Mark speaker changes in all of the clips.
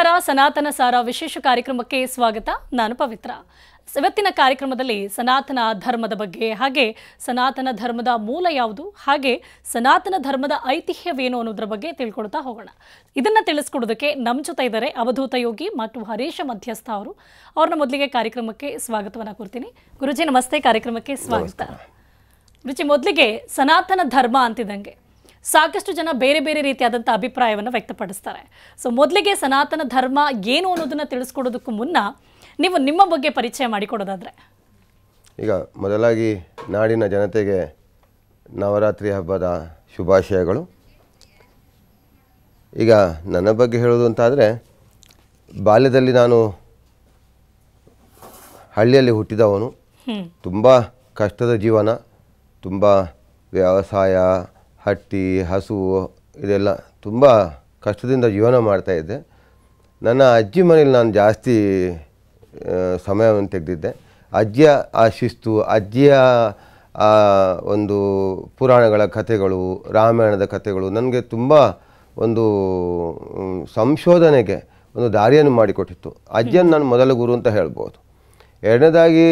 Speaker 1: ನಮಸ್ಕಾರ ಸನಾತನ ಸಾರ ವಿಶೇಷ ಕಾರ್ಯಕ್ರಮಕ್ಕೆ ಸ್ವಾಗತ ನಾನು ಪವಿತ್ರ ಇವತ್ತಿನ ಕಾರ್ಯಕ್ರಮದಲ್ಲಿ ಸನಾತನ ಧರ್ಮದ ಬಗ್ಗೆ ಹಾಗೆ ಸನಾತನ ಧರ್ಮದ ಮೂಲ ಯಾವುದು ಹಾಗೆ ಸನಾತನ ಧರ್ಮದ ಐತಿಹ್ಯವೇನು ಅನ್ನೋದ್ರ ಬಗ್ಗೆ ತಿಳ್ಕೊಳ್ತಾ ಹೋಗೋಣ ಇದನ್ನ ತಿಳಿಸ್ಕೊಡೋದಕ್ಕೆ ನಮ್ಮ ಜೊತೆ ಇದ್ದಾರೆ ಅವಧೂತ ಯೋಗಿ ಮತ್ತು ಹರೀಶ ಮಧ್ಯಸ್ಥ ಅವರು ಅವ್ರನ್ನ ಮೊದಲಿಗೆ ಕಾರ್ಯಕ್ರಮಕ್ಕೆ ಸ್ವಾಗತವನ್ನ ಕೊಡ್ತೀನಿ ಗುರುಜಿ ನಮಸ್ತೆ ಕಾರ್ಯಕ್ರಮಕ್ಕೆ ಸ್ವಾಗತ ಗುರುಜಿ ಮೊದಲಿಗೆ ಸನಾತನ ಧರ್ಮ ಅಂತಿದ್ದಂಗೆ ಸಾಕಷ್ಟು ಜನ ಬೇರೆ ಬೇರೆ ರೀತಿಯಾದಂಥ ಅಭಿಪ್ರಾಯವನ್ನು ವ್ಯಕ್ತಪಡಿಸ್ತಾರೆ ಸೊ ಮೊದಲಿಗೆ ಸನಾತನ ಧರ್ಮ ಏನು ಅನ್ನೋದನ್ನು ತಿಳಿಸ್ಕೊಡೋದಕ್ಕೂ ಮುನ್ನ ನೀವು ನಿಮ್ಮ ಬಗ್ಗೆ ಪರಿಚಯ ಮಾಡಿಕೊಡೋದಾದರೆ
Speaker 2: ಈಗ ಮೊದಲಾಗಿ ನಾಡಿನ ಜನತೆಗೆ ನವರಾತ್ರಿ ಹಬ್ಬದ ಶುಭಾಶಯಗಳು ಈಗ ನನ್ನ ಬಗ್ಗೆ ಹೇಳೋದು ಅಂತಾದರೆ ಬಾಲ್ಯದಲ್ಲಿ ನಾನು ಹಳ್ಳಿಯಲ್ಲಿ ಹುಟ್ಟಿದವನು ತುಂಬ ಕಷ್ಟದ ಜೀವನ ತುಂಬ ವ್ಯವಸಾಯ ಹಟ್ಟಿ ಹಸು ಇದೆಲ್ಲ ತುಂಬ ಕಷ್ಟದಿಂದ ಜೀವನ ಮಾಡ್ತಾಯಿದ್ದೆ ನನ್ನ ಅಜ್ಜಿ ಮನೇಲಿ ನಾನು ಜಾಸ್ತಿ ಸಮಯವನ್ನು ತೆಗೆದಿದ್ದೆ ಅಜ್ಜಿಯ ಆ ಶಿಸ್ತು ಅಜ್ಜಿಯ ಒಂದು ಪುರಾಣಗಳ ಕಥೆಗಳು ರಾಮಾಯಣದ ಕಥೆಗಳು ನನಗೆ ತುಂಬ ಒಂದು ಸಂಶೋಧನೆಗೆ ಒಂದು ದಾರಿಯನ್ನು ಮಾಡಿಕೊಟ್ಟಿತ್ತು ಅಜ್ಜಿಯನ್ನು ನಾನು ಮೊದಲ ಗುರು ಅಂತ ಹೇಳ್ಬೋದು ಎರಡನೇದಾಗಿ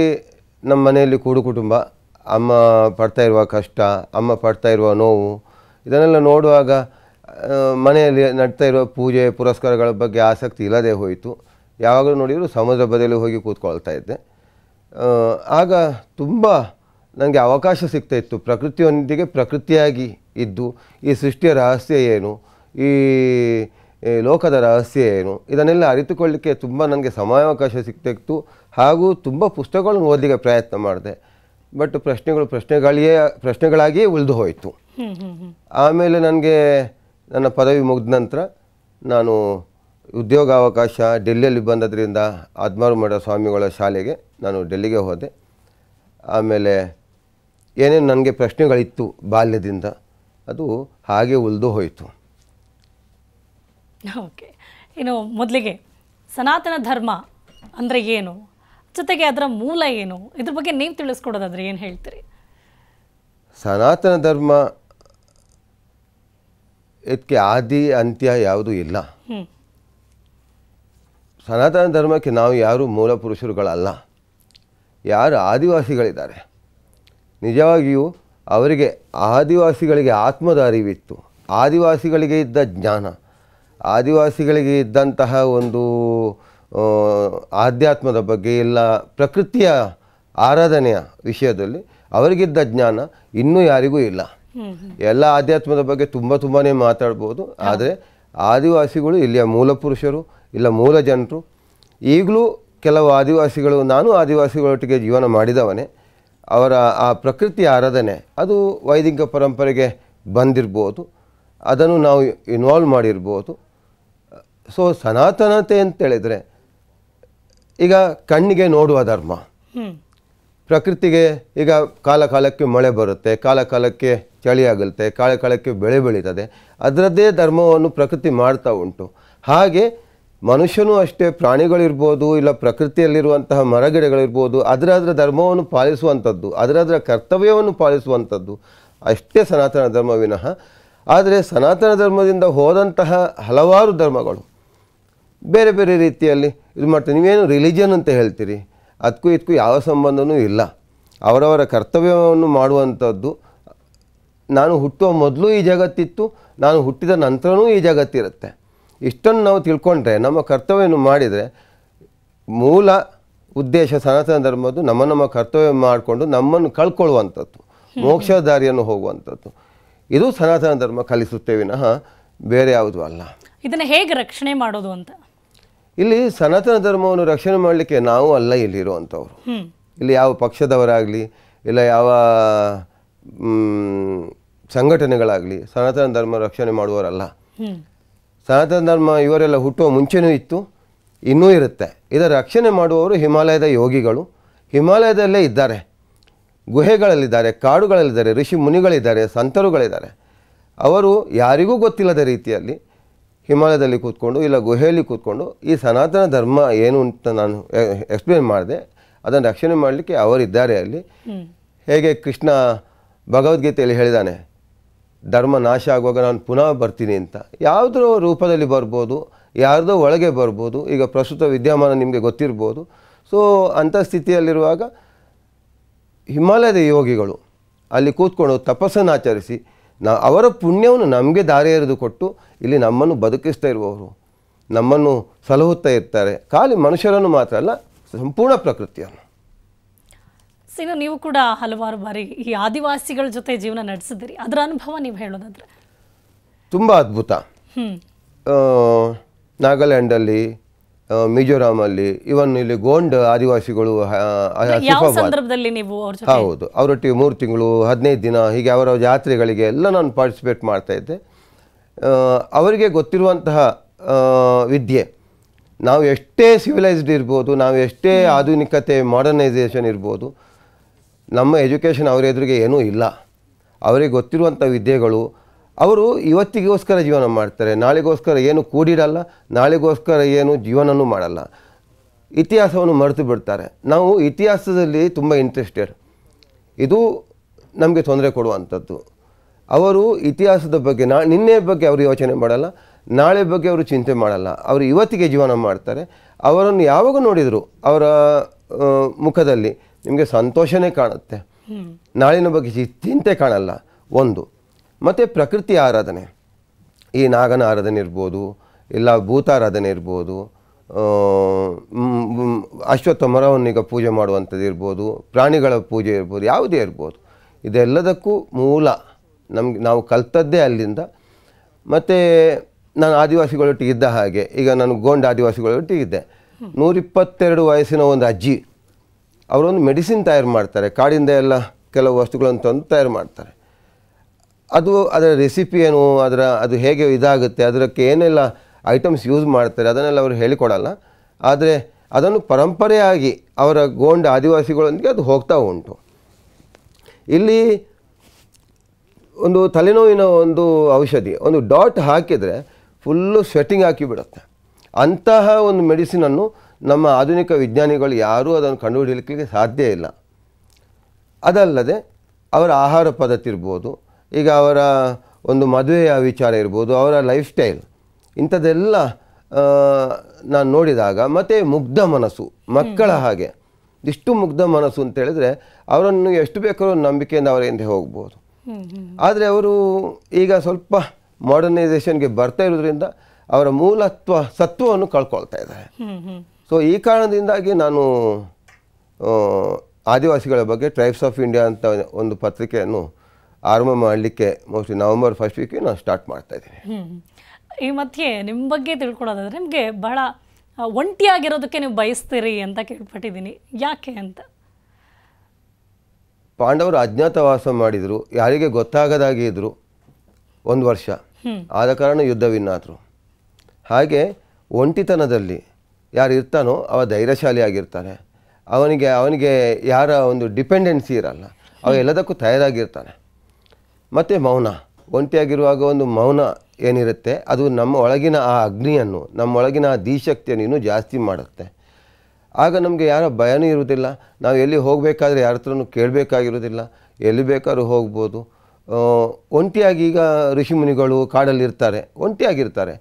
Speaker 2: ನಮ್ಮ ಮನೆಯಲ್ಲಿ ಕೂಡು ಕುಟುಂಬ ಅಮ್ಮ ಪಡ್ತಾ ಇರುವ ಕಷ್ಟ ಅಮ್ಮ ಪಡ್ತಾ ಇರುವ ನೋವು ಇದನ್ನೆಲ್ಲ ನೋಡುವಾಗ ಮನೆಯಲ್ಲಿ ನಡ್ತಾ ಇರುವ ಪೂಜೆ ಪುರಸ್ಕಾರಗಳ ಬಗ್ಗೆ ಆಸಕ್ತಿ ಇಲ್ಲದೆ ಹೋಯಿತು ಯಾವಾಗಲೂ ನೋಡಿದ್ರು ಸಮುದ್ರ ಬದಲು ಹೋಗಿ ಕೂತ್ಕೊಳ್ತಾ ಇದ್ದೆ ಆಗ ತುಂಬ ನನಗೆ ಅವಕಾಶ ಸಿಗ್ತಾ ಇತ್ತು ಪ್ರಕೃತಿಯೊಂದಿಗೆ ಪ್ರಕೃತಿಯಾಗಿ ಇದ್ದು ಈ ಸೃಷ್ಟಿಯ ರಹಸ್ಯ ಏನು ಈ ಲೋಕದ ರಹಸ್ಯ ಏನು ಇದನ್ನೆಲ್ಲ ಅರಿತುಕೊಳ್ಳಿಕ್ಕೆ ತುಂಬ ನನಗೆ ಸಮಯಾವಕಾಶ ಸಿಗ್ತಾ ಇತ್ತು ಹಾಗೂ ತುಂಬ ಪುಸ್ತಕಗಳನ್ನು ಓದಲಿಕ್ಕೆ ಪ್ರಯತ್ನ ಮಾಡಿದೆ ಬಟ್ ಪ್ರಶ್ನೆಗಳು ಪ್ರಶ್ನೆಗಳಿಗೆ ಪ್ರಶ್ನೆಗಳಾಗಿ ಉಳಿದು ಹೋಯಿತು ಆಮೇಲೆ ನನಗೆ ನನ್ನ ಪದವಿ ಮುಗಿದ ನಂತರ ನಾನು ಉದ್ಯೋಗಾವಕಾಶ ಡೆಲ್ಲಿಯಲ್ಲಿ ಬಂದದ್ರಿಂದ ಆದ್ಮಾರು ಮಠ ಸ್ವಾಮಿಗಳ ಶಾಲೆಗೆ ನಾನು ಡೆಲ್ಲಿಗೆ ಹೋದೆ ಆಮೇಲೆ ಏನೇನು ನನಗೆ ಪ್ರಶ್ನೆಗಳಿತ್ತು ಬಾಲ್ಯದಿಂದ ಅದು ಹಾಗೆ ಉಳಿದು ಹೋಯಿತು
Speaker 1: ಓಕೆ ಇನ್ನು ಮೊದಲಿಗೆ ಸನಾತನ ಧರ್ಮ ಅಂದರೆ ಏನು ಜೊತೆಗೆ ಅದರ ಮೂಲ ಏನು ಇದ್ರ ಬಗ್ಗೆ ನೀವು ತಿಳಿಸ್ಕೊಡೋದಾದ್ರೆ ಏನು ಹೇಳ್ತೀರಿ
Speaker 2: ಸನಾತನ ಧರ್ಮ ಇದಕ್ಕೆ ಆದಿ ಅಂತ್ಯ ಯಾವುದೂ ಇಲ್ಲ ಸನಾತನ ಧರ್ಮಕ್ಕೆ ನಾವು ಯಾರು ಮೂಲ ಪುರುಷರುಗಳಲ್ಲ ಯಾರು ಆದಿವಾಸಿಗಳಿದ್ದಾರೆ ನಿಜವಾಗಿಯೂ ಅವರಿಗೆ ಆದಿವಾಸಿಗಳಿಗೆ ಆತ್ಮದ ಅರಿವಿತ್ತು ಆದಿವಾಸಿಗಳಿಗೆ ಇದ್ದ ಜ್ಞಾನ ಆದಿವಾಸಿಗಳಿಗೆ ಇದ್ದಂತಹ ಒಂದು ಆಧ್ಯಾತ್ಮದ ಬಗ್ಗೆ ಇಲ್ಲ ಪ್ರಕೃತಿಯ ಆರಾಧನೆಯ ವಿಷಯದಲ್ಲಿ ಅವರಿಗಿದ್ದ ಜ್ಞಾನ ಇನ್ನೂ ಯಾರಿಗೂ ಇಲ್ಲ ಎಲ್ಲ ಆಧ್ಯಾತ್ಮದ ಬಗ್ಗೆ ತುಂಬ ತುಂಬಾ ಮಾತಾಡ್ಬೋದು ಆದರೆ ಆದಿವಾಸಿಗಳು ಇಲ್ಲಿಯ ಮೂಲ ಪುರುಷರು ಇಲ್ಲ ಮೂಲ ಜನರು ಈಗಲೂ ಕೆಲವು ಆದಿವಾಸಿಗಳು ನಾನು ಆದಿವಾಸಿಗಳೊಟ್ಟಿಗೆ ಜೀವನ ಮಾಡಿದವನೇ ಅವರ ಆ ಪ್ರಕೃತಿ ಆರಾಧನೆ ಅದು ವೈದಿಕ ಪರಂಪರೆಗೆ ಬಂದಿರ್ಬೋದು ಅದನ್ನು ನಾವು ಇನ್ವಾಲ್ವ್ ಮಾಡಿರ್ಬೋದು ಸೊ ಸನಾತನತೆ ಅಂತೇಳಿದರೆ ಈಗ ಕಣ್ಣಿಗೆ ನೋಡುವ ಧರ್ಮ ಪ್ರಕೃತಿಗೆ ಈಗ ಕಾಲ ಕಾಲಕ್ಕೆ ಮಳೆ ಬರುತ್ತೆ ಕಾಲ ಕಾಲಕ್ಕೆ ಚಳಿಯಾಗುತ್ತೆ ಕಾಲ ಕಾಲಕ್ಕೆ ಬೆಳೆ ಬೆಳೀತದೆ ಅದರದ್ದೇ ಧರ್ಮವನ್ನು ಪ್ರಕೃತಿ ಮಾಡ್ತಾ ಉಂಟು ಹಾಗೆ ಮನುಷ್ಯನೂ ಅಷ್ಟೇ ಪ್ರಾಣಿಗಳಿರ್ಬೋದು ಇಲ್ಲ ಪ್ರಕೃತಿಯಲ್ಲಿರುವಂತಹ ಮರಗಿಡಗಳಿರ್ಬೋದು ಅದರ ಅದರ ಧರ್ಮವನ್ನು ಪಾಲಿಸುವಂಥದ್ದು ಅದರ ಕರ್ತವ್ಯವನ್ನು ಪಾಲಿಸುವಂಥದ್ದು ಅಷ್ಟೇ ಸನಾತನ ಧರ್ಮ ವಿನಃ ಆದರೆ ಸನಾತನ ಧರ್ಮದಿಂದ ಹೋದಂತಹ ಹಲವಾರು ಧರ್ಮಗಳು ಬೇರೆ ಬೇರೆ ರೀತಿಯಲ್ಲಿ ಇದು ಮಾಡ್ತೀವಿ ನೀವೇನು ರಿಲಿಜನ್ ಅಂತ ಹೇಳ್ತೀರಿ ಅದಕ್ಕೂ ಇದಕ್ಕೂ ಯಾವ ಸಂಬಂಧವೂ ಇಲ್ಲ ಅವರವರ ಕರ್ತವ್ಯವನ್ನು ಮಾಡುವಂಥದ್ದು ನಾನು ಹುಟ್ಟುವ ಮೊದಲು ಈ ಜಗತ್ತಿತ್ತು ನಾನು ಹುಟ್ಟಿದ ನಂತರವೂ ಈ ಜಗತ್ತಿರುತ್ತೆ ಇಷ್ಟನ್ನು ನಾವು ತಿಳ್ಕೊಂಡ್ರೆ ನಮ್ಮ ಕರ್ತವ್ಯವನ್ನು ಮಾಡಿದರೆ ಮೂಲ ಉದ್ದೇಶ ಸನಾತನ ಧರ್ಮದ್ದು ನಮ್ಮ ನಮ್ಮ ಕರ್ತವ್ಯ ಮಾಡಿಕೊಂಡು ನಮ್ಮನ್ನು ಕಳ್ಕೊಳ್ಳುವಂಥದ್ದು ಮೋಕ್ಷ ದಾರಿಯನ್ನು ಹೋಗುವಂಥದ್ದು ಇದು ಸನಾತನ ಧರ್ಮ ಕಲಿಸುತ್ತೇ ವಿನಃ ಬೇರೆ ಯಾವುದೂ ಅಲ್ಲ
Speaker 1: ಇದನ್ನು ಹೇಗೆ ರಕ್ಷಣೆ ಮಾಡೋದು ಅಂತ
Speaker 2: ಇಲ್ಲಿ ಸನಾತನ ಧರ್ಮವನ್ನು ರಕ್ಷಣೆ ಮಾಡಲಿಕ್ಕೆ ನಾವು ಅಲ್ಲ ಇಲ್ಲಿರುವಂಥವ್ರು ಇಲ್ಲಿ ಯಾವ ಪಕ್ಷದವರಾಗಲಿ ಇಲ್ಲ ಯಾವ ಸಂಘಟನೆಗಳಾಗಲಿ ಸನಾತನ ಧರ್ಮ ರಕ್ಷಣೆ ಮಾಡುವವರಲ್ಲ ಸನಾತನ ಧರ್ಮ ಇವರೆಲ್ಲ ಹುಟ್ಟುವ ಮುಂಚೆನೂ ಇತ್ತು ಇನ್ನೂ ಇರುತ್ತೆ ಇದರ ರಕ್ಷಣೆ ಮಾಡುವವರು ಹಿಮಾಲಯದ ಯೋಗಿಗಳು ಹಿಮಾಲಯದಲ್ಲೇ ಇದ್ದಾರೆ ಗುಹೆಗಳಲ್ಲಿದ್ದಾರೆ ಕಾಡುಗಳಲ್ಲಿದ್ದಾರೆ ಋಷಿ ಮುನಿಗಳಿದ್ದಾರೆ ಸಂತರುಗಳಿದ್ದಾರೆ ಅವರು ಯಾರಿಗೂ ಗೊತ್ತಿಲ್ಲದ ರೀತಿಯಲ್ಲಿ ಹಿಮಾಲಯದಲ್ಲಿ ಕೂತ್ಕೊಂಡು ಇಲ್ಲ ಗುಹೆಯಲ್ಲಿ ಕೂತ್ಕೊಂಡು ಈ ಸನಾತನ ಧರ್ಮ ಏನು ಅಂತ ನಾನು ಎಕ್ಸ್ಪ್ಲೇನ್ ಮಾಡಿದೆ ಅದನ್ನು ರಕ್ಷಣೆ ಮಾಡಲಿಕ್ಕೆ ಅವರಿದ್ದಾರೆ ಅಲ್ಲಿ ಹೇಗೆ ಕೃಷ್ಣ ಭಗವದ್ಗೀತೆಯಲ್ಲಿ ಹೇಳಿದಾನೆ ಧರ್ಮ ನಾಶ ಆಗುವಾಗ ನಾನು ಪುನಃ ಬರ್ತೀನಿ ಅಂತ ಯಾವುದೋ ರೂಪದಲ್ಲಿ ಬರ್ಬೋದು ಯಾರದೋ ಒಳಗೆ ಬರ್ಬೋದು ಈಗ ಪ್ರಸ್ತುತ ವಿದ್ಯಮಾನ ನಿಮಗೆ ಗೊತ್ತಿರ್ಬೋದು ಸೊ ಅಂಥ ಸ್ಥಿತಿಯಲ್ಲಿರುವಾಗ ಹಿಮಾಲಯದ ಯೋಗಿಗಳು ಅಲ್ಲಿ ಕೂತ್ಕೊಂಡು ತಪಸ್ಸನ್ನು ಆಚರಿಸಿ ನಾ ಅವರ ಪುಣ್ಯವನ್ನು ನಮಗೆ ದಾರಿ ಎರೆದು ಕೊಟ್ಟು ಇಲ್ಲಿ ನಮ್ಮನ್ನು ಬದುಕಿಸ್ತಾ ಇರುವವರು ನಮ್ಮನ್ನು ಸಲಹುತ್ತಾ ಇರ್ತಾರೆ ಖಾಲಿ ಮನುಷ್ಯರನ್ನು ಮಾತ್ರ ಅಲ್ಲ ಸಂಪೂರ್ಣ ಪ್ರಕೃತಿಯನ್ನು
Speaker 1: ಸೀನು ನೀವು ಕೂಡ ಹಲವಾರು ಬಾರಿ ಈ ಆದಿವಾಸಿಗಳ ಜೊತೆ ಜೀವನ ನಡೆಸಿದ್ದೀರಿ ಅದರ ಅನುಭವ ನೀವು ಹೇಳೋದಾದ್ರೆ
Speaker 2: ತುಂಬ ಅದ್ಭುತ ನಾಗಾಲ್ಯಾಂಡಲ್ಲಿ ಮಿಜೋರಾಮಲ್ಲಿ ಇವನ್ ಇಲ್ಲಿ ಗೋಂಡ್ ಆದಿವಾಸಿಗಳು
Speaker 1: ಸಂದರ್ಭದಲ್ಲಿ ನೀವು ಹೌದು
Speaker 2: ಅವರೊಟ್ಟಿಗೆ ಮೂರು ತಿಂಗಳು ಹದಿನೈದು ದಿನ ಹೀಗೆ ಅವರ ಜಾತ್ರೆಗಳಿಗೆ ಎಲ್ಲ ನಾನು ಪಾರ್ಟಿಸಿಪೇಟ್ ಮಾಡ್ತಾ ಇದ್ದೆ ಅವರಿಗೆ ಗೊತ್ತಿರುವಂತಹ ವಿದ್ಯೆ ನಾವು ಎಷ್ಟೇ ಸಿವಿಲೈಸ್ಡ್ ಇರ್ಬೋದು ನಾವು ಎಷ್ಟೇ ಆಧುನಿಕತೆ ಮಾಡರ್ನೈಸೇಷನ್ ಇರ್ಬೋದು ನಮ್ಮ ಎಜುಕೇಷನ್ ಅವರ ಎದುರಿಗೆ ಏನೂ ಇಲ್ಲ ಅವರಿಗೆ ಗೊತ್ತಿರುವಂಥ ವಿದ್ಯೆಗಳು ಅವರು ಇವತ್ತಿಗೋಸ್ಕರ ಜೀವನ ಮಾಡ್ತಾರೆ ನಾಳೆಗೋಸ್ಕರ ಏನು ಕೂಡಿಡಲ್ಲ ನಾಳೆಗೋಸ್ಕರ ಏನು ಜೀವನನೂ ಮಾಡಲ್ಲ ಇತಿಹಾಸವನ್ನು ಮರೆತು ಬಿಡ್ತಾರೆ ನಾವು ಇತಿಹಾಸದಲ್ಲಿ ತುಂಬ ಇಂಟ್ರೆಸ್ಟೆಡ್ ಇದು ನಮಗೆ ತೊಂದರೆ ಕೊಡುವಂಥದ್ದು ಅವರು ಇತಿಹಾಸದ ಬಗ್ಗೆ ನಾ ನಿನ್ನೆ ಬಗ್ಗೆ ಅವರು ಯೋಚನೆ ಮಾಡಲ್ಲ ನಾಳೆ ಬಗ್ಗೆ ಅವರು ಚಿಂತೆ ಮಾಡಲ್ಲ ಅವರು ಇವತ್ತಿಗೆ ಜೀವನ ಮಾಡ್ತಾರೆ ಅವರನ್ನು ಯಾವಾಗ ನೋಡಿದರು ಅವರ ಮುಖದಲ್ಲಿ ನಿಮಗೆ ಸಂತೋಷನೇ ಕಾಣುತ್ತೆ ನಾಳಿನ ಬಗ್ಗೆ ಚಿಂತೆ ಕಾಣಲ್ಲ ಒಂದು ಮತ್ತು ಪ್ರಕೃತಿ ಆರಾಧನೆ ಈ ನಾಗನ ಆರಾಧನೆ ಇರ್ಬೋದು ಇಲ್ಲ ಭೂತಾರಾಧನೆ ಇರ್ಬೋದು ಅಶ್ವತ್ಥ ಮರವನ್ನೀಗ ಪೂಜೆ ಮಾಡುವಂಥದ್ದು ಇರ್ಬೋದು ಪ್ರಾಣಿಗಳ ಪೂಜೆ ಇರ್ಬೋದು ಯಾವುದೇ ಇರ್ಬೋದು ಇದೆಲ್ಲದಕ್ಕೂ ಮೂಲ ನಮ್ಗೆ ನಾವು ಕಲ್ತದ್ದೇ ಅಲ್ಲಿಂದ ಮತ್ತು ನಾನು ಆದಿವಾಸಿಗಳೊಟ್ಟಿಗೆ ಇದ್ದ ಹಾಗೆ ಈಗ ನಾನು ಗೋಂಡ್ ಆದಿವಾಸಿಗಳೊಟ್ಟಿಗೆ ಇದ್ದೆ ನೂರಿಪ್ಪತ್ತೆರಡು ವಯಸ್ಸಿನ ಒಂದು ಅಜ್ಜಿ ಅವರೊಂದು ಮೆಡಿಸಿನ್ ತಯಾರು ಮಾಡ್ತಾರೆ ಕಾಡಿಂದ ಎಲ್ಲ ಕೆಲವು ವಸ್ತುಗಳನ್ನು ತಂದು ತಯಾರು ಮಾಡ್ತಾರೆ ಅದು ಅದರ ರೆಸಿಪಿ ಏನು ಅದರ ಅದು ಹೇಗೆ ಇದಾಗುತ್ತೆ ಅದಕ್ಕೆ ಏನೆಲ್ಲ ಐಟಮ್ಸ್ ಯೂಸ್ ಮಾಡ್ತಾರೆ ಅದನ್ನೆಲ್ಲ ಅವರು ಹೇಳಿಕೊಡಲ್ಲ ಆದರೆ ಅದನ್ನು ಪರಂಪರೆಯಾಗಿ ಅವರ ಗೋಂಡ ಆದಿವಾಸಿಗಳೊಂದಿಗೆ ಅದು ಹೋಗ್ತಾ ಉಂಟು ಇಲ್ಲಿ ಒಂದು ತಲೆನೋವಿನ ಒಂದು ಔಷಧಿ ಒಂದು ಡಾಟ್ ಹಾಕಿದರೆ ಫುಲ್ಲು ಸ್ವೆಟ್ಟಿಂಗ್ ಹಾಕಿಬಿಡುತ್ತೆ ಅಂತಹ ಒಂದು ಮೆಡಿಸಿನನ್ನು ನಮ್ಮ ಆಧುನಿಕ ವಿಜ್ಞಾನಿಗಳು ಯಾರೂ ಅದನ್ನು ಕಂಡುಹಿಡಿಯಲಿಕ್ಕೆ ಸಾಧ್ಯ ಇಲ್ಲ ಅದಲ್ಲದೆ ಅವರ ಆಹಾರ ಪದ್ಧತಿ ಇರ್ಬೋದು ಈಗ ಅವರ ಒಂದು ಮದುವೆಯ ವಿಚಾರ ಇರ್ಬೋದು ಅವರ ಲೈಫ್ ಸ್ಟೈಲ್ ಇಂಥದ್ದೆಲ್ಲ ನಾನು ನೋಡಿದಾಗ ಮತ್ತು ಮುಗ್ಧ ಮನಸ್ಸು ಮಕ್ಕಳ ಹಾಗೆ ಇಷ್ಟು ಮುಗ್ಧ ಮನಸ್ಸು ಅಂತ ಹೇಳಿದರೆ ಅವರನ್ನು ಎಷ್ಟು ಬೇಕಾದ್ರೂ ನಂಬಿಕೆಯಿಂದ ಅವರ ಹಿಂದೆ ಹೋಗ್ಬೋದು ಆದರೆ ಅವರು ಈಗ ಸ್ವಲ್ಪ ಮಾಡರ್ನೈಸೇಷನ್ಗೆ ಬರ್ತಾ ಇರೋದ್ರಿಂದ ಅವರ ಮೂಲತ್ವ ಸತ್ವವನ್ನು ಕಳ್ಕೊಳ್ತಾ ಇದ್ದಾರೆ ಸೊ ಈ ಕಾರಣದಿಂದಾಗಿ ನಾನು ಆದಿವಾಸಿಗಳ ಬಗ್ಗೆ ಟ್ರೈಬ್ಸ್ ಆಫ್ ಇಂಡಿಯಾ ಅಂತ ಒಂದು ಪತ್ರಿಕೆಯನ್ನು ಆರಂಭ ಮಾಡಲಿಕ್ಕೆ ಮೋಸ್ಟ್ಲಿ ನವೆಂಬರ್ ಫಸ್ಟ್ ವೀಕಿಗೆ ನಾನು ಸ್ಟಾರ್ಟ್ ಮಾಡ್ತಾ ಇದ್ದೀನಿ
Speaker 1: ಈ ಮಧ್ಯೆ ನಿಮ್ಮ ಬಗ್ಗೆ ತಿಳ್ಕೊಳ್ಳೋದಾದರೆ ನಿಮಗೆ ಬಹಳ ಒಂಟಿಯಾಗಿರೋದಕ್ಕೆ ನೀವು ಬಯಸ್ತೀರಿ ಅಂತ ಕೇಳ್ಪಟ್ಟಿದ್ದೀನಿ ಯಾಕೆ ಅಂತ
Speaker 2: ಪಾಂಡವರು ಅಜ್ಞಾತವಾಸ ಮಾಡಿದರು ಯಾರಿಗೆ ಗೊತ್ತಾಗದಾಗೆ ಇದ್ದರು ಒಂದು ವರ್ಷ ಆದ ಕಾರಣ ಯುದ್ಧವಿನ್ನಾದರು ಹಾಗೆ ಒಂಟಿತನದಲ್ಲಿ ಯಾರು ಇರ್ತಾನೋ ಅವ ಧೈರ್ಯಶಾಲಿ ಆಗಿರ್ತಾನೆ ಅವನಿಗೆ ಅವನಿಗೆ ಯಾರ ಒಂದು ಡಿಪೆಂಡೆನ್ಸಿ ಇರಲ್ಲ ಅವ ಎಲ್ಲದಕ್ಕೂ ತಯಾರಾಗಿರ್ತಾನೆ ಮತ್ತು ಮೌನ ಒಂಟಿಯಾಗಿರುವಾಗ ಒಂದು ಮೌನ ಏನಿರುತ್ತೆ ಅದು ನಮ್ಮ ಒಳಗಿನ ಆ ಅಗ್ನಿಯನ್ನು ನಮ್ಮೊಳಗಿನ ಆ ದಿಶಕ್ತಿಯನ್ನು ಇನ್ನೂ ಜಾಸ್ತಿ ಮಾಡುತ್ತೆ ಆಗ ನಮಗೆ ಯಾರ ಭಯನೂ ಇರುವುದಿಲ್ಲ ನಾವು ಎಲ್ಲಿ ಹೋಗಬೇಕಾದ್ರೆ ಯಾರ ಹತ್ರನು ಕೇಳಬೇಕಾಗಿರೋದಿಲ್ಲ ಎಲ್ಲಿ ಬೇಕಾದ್ರೂ ಹೋಗ್ಬೋದು ಒಂಟಿಯಾಗಿ ಈಗ ಋಷಿಮುನಿಗಳು ಕಾಡಲ್ಲಿರ್ತಾರೆ ಒಂಟಿಯಾಗಿರ್ತಾರೆ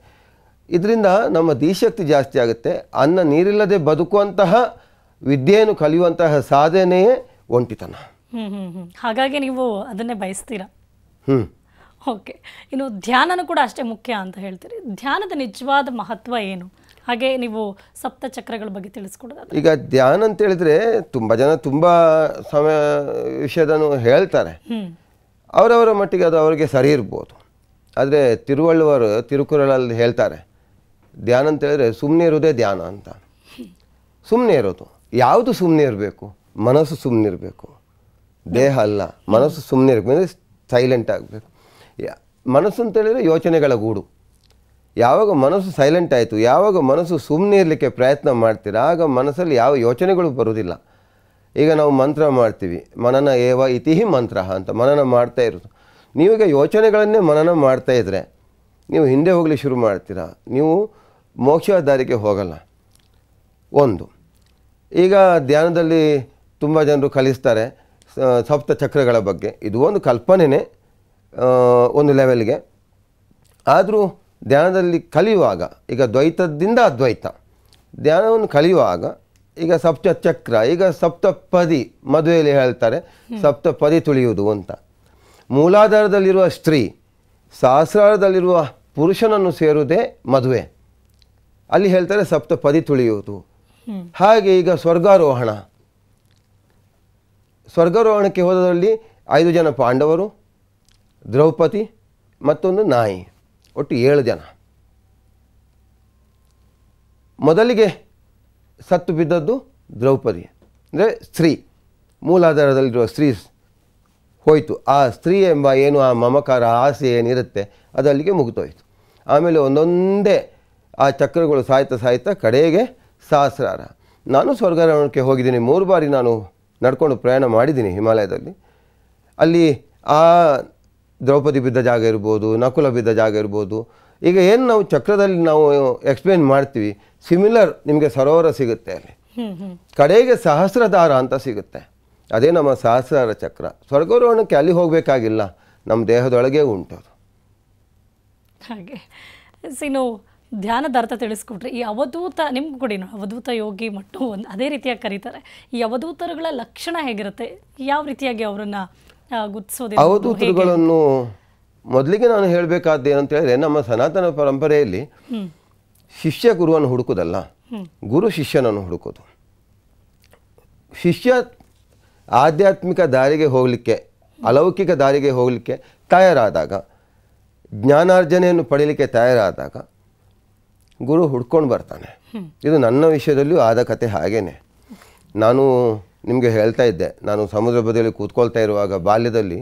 Speaker 2: ಇದರಿಂದ ನಮ್ಮ ದೀಶಕ್ತಿ ಜಾಸ್ತಿ ಆಗುತ್ತೆ ಅನ್ನ ನೀರಿಲ್ಲದೆ ಬದುಕುವಂತಹ ವಿದ್ಯೆಯನ್ನು ಕಲಿಯುವಂತಹ ಸಾಧನೆಯೇ ಒಂಟಿತನ
Speaker 1: ಹಾಗಾಗಿ ನೀವು ಅದನ್ನೇ ಬಯಸ್ತೀರಾ ಹ್ಞೂ ಓಕೆ ಇನ್ನು ಧ್ಯಾನನೂ ಕೂಡ ಅಷ್ಟೇ ಮುಖ್ಯ ಅಂತ ಹೇಳ್ತೀರಿ ಧ್ಯಾನದ ನಿಜವಾದ ಮಹತ್ವ ಏನು ಹಾಗೆ ನೀವು ಸಪ್ತ ಚಕ್ರಗಳ ಬಗ್ಗೆ ತಿಳಿಸ್ಕೊಡೋದು
Speaker 2: ಈಗ ಧ್ಯಾನ ಅಂತ ಹೇಳಿದ್ರೆ ತುಂಬ ಜನ ತುಂಬ ಸಮಯ ವಿಷಯದನ್ನು ಹೇಳ್ತಾರೆ ಅವರವರ ಮಟ್ಟಿಗೆ ಅದು ಅವರಿಗೆ ಸರಿ ಇರ್ಬೋದು ಆದರೆ ತಿರುವಳ್ಳುವರು ತಿರುಕುರಳಲ್ಲಿ ಹೇಳ್ತಾರೆ ಧ್ಯಾನ ಅಂತ ಹೇಳಿದ್ರೆ ಸುಮ್ಮನೆ ಇರೋದೇ ಧ್ಯಾನ ಅಂತ ಸುಮ್ಮನೆ ಇರೋದು ಯಾವುದು ಸುಮ್ಮನೆ ಇರಬೇಕು ಮನಸ್ಸು ಸುಮ್ಮನೆ ಇರಬೇಕು ದೇಹ ಅಲ್ಲ ಮನಸ್ಸು ಸುಮ್ಮನೆ ಇರಬೇಕು ಸೈಲೆಂಟ್ ಆಗಬೇಕು ಮನಸ್ಸು ಅಂತೇಳಿದರೆ ಯೋಚನೆಗಳ ಗೂಡು ಯಾವಾಗ ಮನಸ್ಸು ಸೈಲೆಂಟ್ ಆಯಿತು ಯಾವಾಗ ಮನಸ್ಸು ಸುಮ್ಮನೆ ಇರಲಿಕ್ಕೆ ಪ್ರಯತ್ನ ಮಾಡ್ತೀರಾ ಆಗ ಮನಸ್ಸಲ್ಲಿ ಯಾವ ಯೋಚನೆಗಳು ಬರೋದಿಲ್ಲ ಈಗ ನಾವು ಮಂತ್ರ ಮಾಡ್ತೀವಿ ಮನನ ಏವ ಇತಿಹಿ ಮಂತ್ರ ಅಂತ ಮನನ ಮಾಡ್ತಾ ಇರೋದು ನೀವೀಗ ಯೋಚನೆಗಳನ್ನೇ ಮನನ ಮಾಡ್ತಾ ಇದ್ದರೆ ನೀವು ಹಿಂದೆ ಹೋಗಲಿ ಶುರು ಮಾಡ್ತೀರಾ ನೀವು ಮೋಕ್ಷ ದಾರಿಗೆ ಹೋಗಲ್ಲ ಒಂದು ಈಗ ಧ್ಯಾನದಲ್ಲಿ ತುಂಬ ಜನರು ಕಲಿಸ್ತಾರೆ ಸಪ್ತ ಚಕ್ರಗಳ ಬಗ್ಗೆ ಇದು ಒಂದು ಕಲ್ಪನೆಯೇ ಒಂದು ಲೆವೆಲ್ಗೆ ಆದರೂ ಧ್ಯಾನದಲ್ಲಿ ಕಲಿಯುವಾಗ ಈಗ ದ್ವೈತದಿಂದ ಅದ್ವೈತ ಧ್ಯಾನವನ್ನು ಕಲಿಯುವಾಗ ಈಗ ಸಪ್ತ ಚಕ್ರ ಈಗ ಸಪ್ತಪದಿ ಮದುವೆಯಲ್ಲಿ ಹೇಳ್ತಾರೆ ಸಪ್ತಪದಿ ತುಳಿಯುವುದು ಅಂತ ಮೂಲಾಧಾರದಲ್ಲಿರುವ ಸ್ತ್ರೀ ಸಹಸ್ರಾರದಲ್ಲಿರುವ ಪುರುಷನನ್ನು ಸೇರುವುದೇ ಮದುವೆ ಅಲ್ಲಿ ಹೇಳ್ತಾರೆ ಸಪ್ತಪದಿ ತುಳಿಯುವುದು ಹಾಗೆ ಈಗ ಸ್ವರ್ಗಾರೋಹಣ ಸ್ವರ್ಗಾರೋಹಣಕ್ಕೆ ಹೋದರಲ್ಲಿ ಐದು ಜನ ಪಾಂಡವರು ದ್ರೌಪದಿ ಮತ್ತೊಂದು ನಾಯಿ ಒಟ್ಟು ಏಳು ಜನ ಮೊದಲಿಗೆ ಸತ್ತು ಬಿದ್ದದ್ದು ದ್ರೌಪದಿ ಅಂದರೆ ಸ್ತ್ರೀ ಮೂಲಾಧಾರದಲ್ಲಿರುವ ಸ್ತ್ರೀ ಹೋಯಿತು ಆ ಸ್ತ್ರೀ ಎಂಬ ಏನು ಆ ಮಮಕಾರ ಆಸೆ ಏನಿರುತ್ತೆ ಅದಲ್ಲಿಗೆ ಅಲ್ಲಿಗೆ ಆಮೇಲೆ ಒಂದೊಂದೇ ಆ ಚಕ್ರಗಳು ಸಾಯ್ತಾ ಸಾಯ್ತಾ ಕಡೆಗೆ ಸಹಸ್ರಾರ ನಾನು ಸ್ವರ್ಗಾರೋಹಣಕ್ಕೆ ಹೋಗಿದ್ದೀನಿ ಮೂರು ಬಾರಿ ನಾನು ನಡ್ಕೊಂಡು ಪ್ರಯಾಣ ಮಾಡಿದ್ದೀನಿ ಹಿಮಾಲಯದಲ್ಲಿ ಅಲ್ಲಿ ಆ ದ್ರೌಪದಿ ಬಿದ್ದ ಜಾಗ ಇರ್ಬೋದು ನಕುಲ ಬಿದ್ದ ಜಾಗ ಇರ್ಬೋದು ಈಗ ಏನು ನಾವು ಚಕ್ರದಲ್ಲಿ ನಾವು ಎಕ್ಸ್ಪ್ಲೇನ್ ಮಾಡ್ತೀವಿ ಸಿಮಿಲರ್ ನಿಮಗೆ ಸರೋವರ ಸಿಗುತ್ತೆ ಅಲ್ಲಿ ಕಡೆಗೆ ಸಹಸ್ರಧಾರ ಅಂತ ಸಿಗುತ್ತೆ ಅದೇ ನಮ್ಮ ಸಹಸ್ರಾರ ಚಕ್ರ ಸ್ವರ್ಗರೋಹಣಕ್ಕೆ ಅಲ್ಲಿ ಹೋಗಬೇಕಾಗಿಲ್ಲ ನಮ್ಮ ದೇಹದೊಳಗೆ ಉಂಟು ಅದು
Speaker 1: ಹಾಗೆ ಸಿನು ಧ್ಯಾನದ ಅರ್ಥ ತಿಳಿಸ್ಕೊಟ್ರಿ ಈ ಅವಧೂತ ನಿಮ್ಗೆ ಕೊಡಿ ಅವಧೂತ ಯೋಗಿ ಮಟ್ಟು ಒಂದು ಅದೇ ರೀತಿಯಾಗಿ ಕರೀತಾರೆ ಈ ಅವಧೂತರುಗಳ ಲಕ್ಷಣ ಹೇಗಿರುತ್ತೆ ಯಾವ ರೀತಿಯಾಗಿ ಅವರನ್ನು ಅವಧೂತರುಗಳನ್ನು
Speaker 2: ಮೊದಲಿಗೆ ನಾನು ಹೇಳಬೇಕಾದ್ದು ಏನಂತ ಹೇಳಿದ್ರೆ ನಮ್ಮ ಸನಾತನ ಪರಂಪರೆಯಲ್ಲಿ ಶಿಷ್ಯ ಗುರುವನ್ನು ಹುಡುಕೋದಲ್ಲ ಗುರು ಶಿಷ್ಯನನ್ನು ಹುಡುಕೋದು ಶಿಷ್ಯ ಆಧ್ಯಾತ್ಮಿಕ ದಾರಿಗೆ ಹೋಗಲಿಕ್ಕೆ ಅಲೌಕಿಕ ದಾರಿಗೆ ಹೋಗಲಿಕ್ಕೆ ತಯಾರಾದಾಗ ಜ್ಞಾನಾರ್ಜನೆಯನ್ನು ಪಡೀಲಿಕ್ಕೆ ತಯಾರಾದಾಗ ಗುರು ಹುಡ್ಕೊಂಡು ಬರ್ತಾನೆ ಇದು ನನ್ನ ವಿಷಯದಲ್ಲಿಯೂ ಆದ ಕತೆ ಹಾಗೇನೆ ನಾನು ನಿಮಗೆ ಹೇಳ್ತಾ ಇದ್ದೆ ನಾನು ಸಮುದ್ರ ಬದಿಯಲ್ಲಿ ಕೂತ್ಕೊಳ್ತಾ ಇರುವಾಗ ಬಾಲ್ಯದಲ್ಲಿ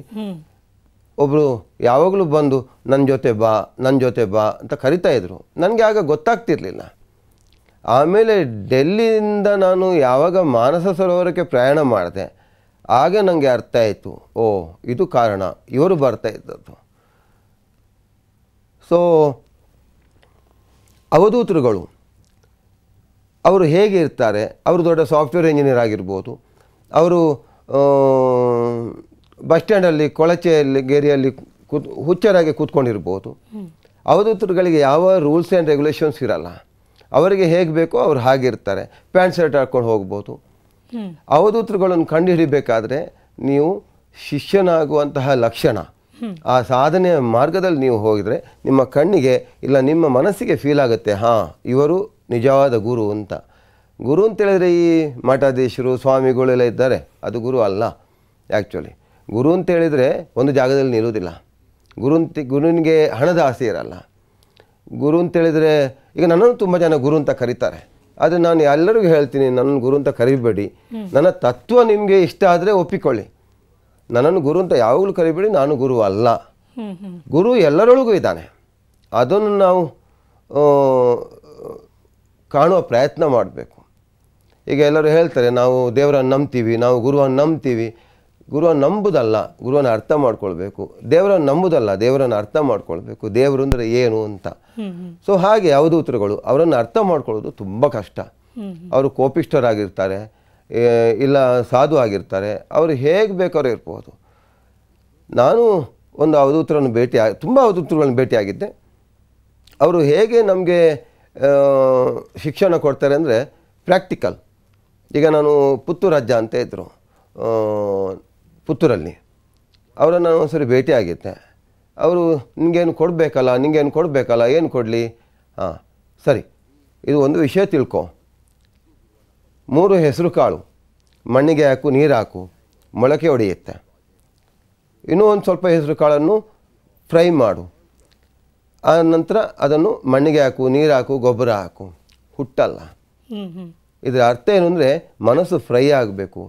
Speaker 2: ಒಬ್ಬರು ಯಾವಾಗಲೂ ಬಂದು ನನ್ನ ಜೊತೆ ಬಾ ನನ್ನ ಜೊತೆ ಬಾ ಅಂತ ಕರಿತಾ ಇದ್ರು ನನಗೆ ಆಗ ಗೊತ್ತಾಗ್ತಿರ್ಲಿಲ್ಲ ಆಮೇಲೆ ಡೆಲ್ಲಿಯಿಂದ ನಾನು ಯಾವಾಗ ಮಾನಸ ಸರೋವರಕ್ಕೆ ಪ್ರಯಾಣ ಮಾಡಿದೆ ಆಗ ನನಗೆ ಅರ್ಥ ಆಯಿತು ಓ ಇದು ಕಾರಣ ಇವರು ಬರ್ತಾ ಇದ್ದದ್ದು ಸೊ ಅವಧೂತರುಗಳು ಅವರು ಹೇಗೆ ಇರ್ತಾರೆ ಅವರು ದೊಡ್ಡ ಸಾಫ್ಟ್ವೇರ್ ಇಂಜಿನಿಯರ್ ಆಗಿರ್ಬೋದು ಅವರು ಬಸ್ ಸ್ಟ್ಯಾಂಡಲ್ಲಿ ಕೊಳಚೆಯಲ್ಲಿ ಗೇರಿಯಲ್ಲಿ ಕೂತ್ ಹುಚ್ಚರಾಗಿ ಕೂತ್ಕೊಂಡಿರ್ಬೋದು ಅವಧೂತರುಗಳಿಗೆ ಯಾವ ರೂಲ್ಸ್ ಆ್ಯಂಡ್ ರೆಗ್ಯುಲೇಷನ್ಸ್ ಇರಲ್ಲ ಅವರಿಗೆ ಹೇಗೆ ಬೇಕೋ ಅವ್ರು ಹಾಗಿರ್ತಾರೆ ಪ್ಯಾಂಟ್ ಶರ್ಟ್ ಹಾಕ್ಕೊಂಡು ಹೋಗ್ಬೋದು ಅವಧೂತರುಗಳನ್ನು ಕಂಡು ನೀವು ಶಿಷ್ಯನಾಗುವಂತಹ ಲಕ್ಷಣ ಆ ಸಾಧನೆಯ ಮಾರ್ಗದಲ್ಲಿ ನೀವು ಹೋಗಿದರೆ ನಿಮ್ಮ ಕಣ್ಣಿಗೆ ಇಲ್ಲ ನಿಮ್ಮ ಮನಸ್ಸಿಗೆ ಫೀಲ್ ಆಗುತ್ತೆ ಹಾಂ ಇವರು ನಿಜವಾದ ಗುರು ಅಂತ ಗುರು ಅಂತೇಳಿದರೆ ಈ ಮಠಾಧೀಶರು ಸ್ವಾಮಿಗಳೆಲ್ಲ ಇದ್ದಾರೆ ಅದು ಗುರು ಅಲ್ಲ ಆ್ಯಕ್ಚುಲಿ ಗುರು ಅಂತೇಳಿದರೆ ಒಂದು ಜಾಗದಲ್ಲಿ ನಿಲ್ಲೋದಿಲ್ಲ ಗುರು ಅಂತ ಗುರುವಿಗೆ ಹಣದ ಆಸೆ ಇರಲ್ಲ ಗುರು ಅಂತೇಳಿದರೆ ಈಗ ನನ್ನನ್ನು ತುಂಬ ಜನ ಗುರು ಅಂತ ಕರೀತಾರೆ ಆದರೆ ನಾನು ಎಲ್ಲರಿಗೂ ಹೇಳ್ತೀನಿ ನನ್ನನ್ನು ಗುರು ಅಂತ ಕರಿಬೇಡಿ ನನ್ನ ತತ್ವ ನಿಮಗೆ ಇಷ್ಟ ಆದರೆ ಒಪ್ಪಿಕೊಳ್ಳಿ ನನ್ನನ್ನು ಗುರು ಅಂತ ಯಾವಾಗಲೂ ಕರಿಬೇಡಿ ನಾನು ಗುರು ಅಲ್ಲ ಗುರು ಎಲ್ಲರೊಳಗೂ ಇದ್ದಾನೆ ಅದನ್ನು ನಾವು ಕಾಣುವ ಪ್ರಯತ್ನ ಮಾಡಬೇಕು ಈಗ ಎಲ್ಲರೂ ಹೇಳ್ತಾರೆ ನಾವು ದೇವರನ್ನು ನಂಬ್ತೀವಿ ನಾವು ಗುರುವನ್ನು ನಂಬ್ತೀವಿ ಗುರುವನ್ನು ನಂಬುದಲ್ಲ ಗುರುವನ್ನು ಅರ್ಥ ಮಾಡ್ಕೊಳ್ಬೇಕು ದೇವರನ್ನು ನಂಬುದಲ್ಲ ದೇವರನ್ನು ಅರ್ಥ ಮಾಡ್ಕೊಳ್ಬೇಕು ದೇವರು ಅಂದರೆ ಏನು ಅಂತ ಸೊ ಹಾಗೆ ಉತ್ತರಗಳು ಅವರನ್ನು ಅರ್ಥ ಮಾಡ್ಕೊಳ್ಳೋದು ತುಂಬ ಕಷ್ಟ ಅವರು ಕೋಪಿಷ್ಠರಾಗಿರ್ತಾರೆ ಇಲ್ಲ ಸಾಧು ಆಗಿರ್ತಾರೆ ಅವರು ಹೇಗೆ ಬೇಕಾದ್ರೂ ಇರ್ಬೋದು ನಾನು ಒಂದು ಅವಧೂತರನ್ನು ಭೇಟಿ ಆಗಿ ತುಂಬ ಅವಧೂತರುಗಳನ್ನು ಭೇಟಿಯಾಗಿದ್ದೆ ಅವರು ಹೇಗೆ ನಮಗೆ ಶಿಕ್ಷಣ ಕೊಡ್ತಾರೆ ಅಂದರೆ ಪ್ರಾಕ್ಟಿಕಲ್ ಈಗ ನಾನು ಪುತ್ತೂರು ಅಜ್ಜ ಅಂತ ಇದ್ದರು ಪುತ್ತೂರಲ್ಲಿ ಅವರನ್ನು ನಾನು ಒಂದ್ಸರಿ ಭೇಟಿಯಾಗಿದ್ದೆ ಅವರು ನಿಮಗೇನು ಕೊಡಬೇಕಲ್ಲ ನಿಮಗೇನು ಕೊಡಬೇಕಲ್ಲ ಏನು ಕೊಡಲಿ ಹಾಂ ಸರಿ ಇದು ಒಂದು ವಿಷಯ ತಿಳ್ಕೊ ಮೂರು ಹೆಸರು ಕಾಳು ಮಣ್ಣಿಗೆ ಹಾಕು ನೀರು ಹಾಕು ಮೊಳಕೆ ಹೊಡೆಯುತ್ತೆ ಇನ್ನೂ ಒಂದು ಸ್ವಲ್ಪ ಹೆಸರು ಕಾಳನ್ನು ಫ್ರೈ ಮಾಡು ಆ ನಂತರ ಅದನ್ನು ಮಣ್ಣಿಗೆ ಹಾಕು ನೀರು ಹಾಕು ಗೊಬ್ಬರ ಹಾಕು ಹುಟ್ಟಲ್ಲ ಇದರ ಅರ್ಥ ಏನು ಅಂದರೆ ಮನಸ್ಸು ಫ್ರೈ ಆಗಬೇಕು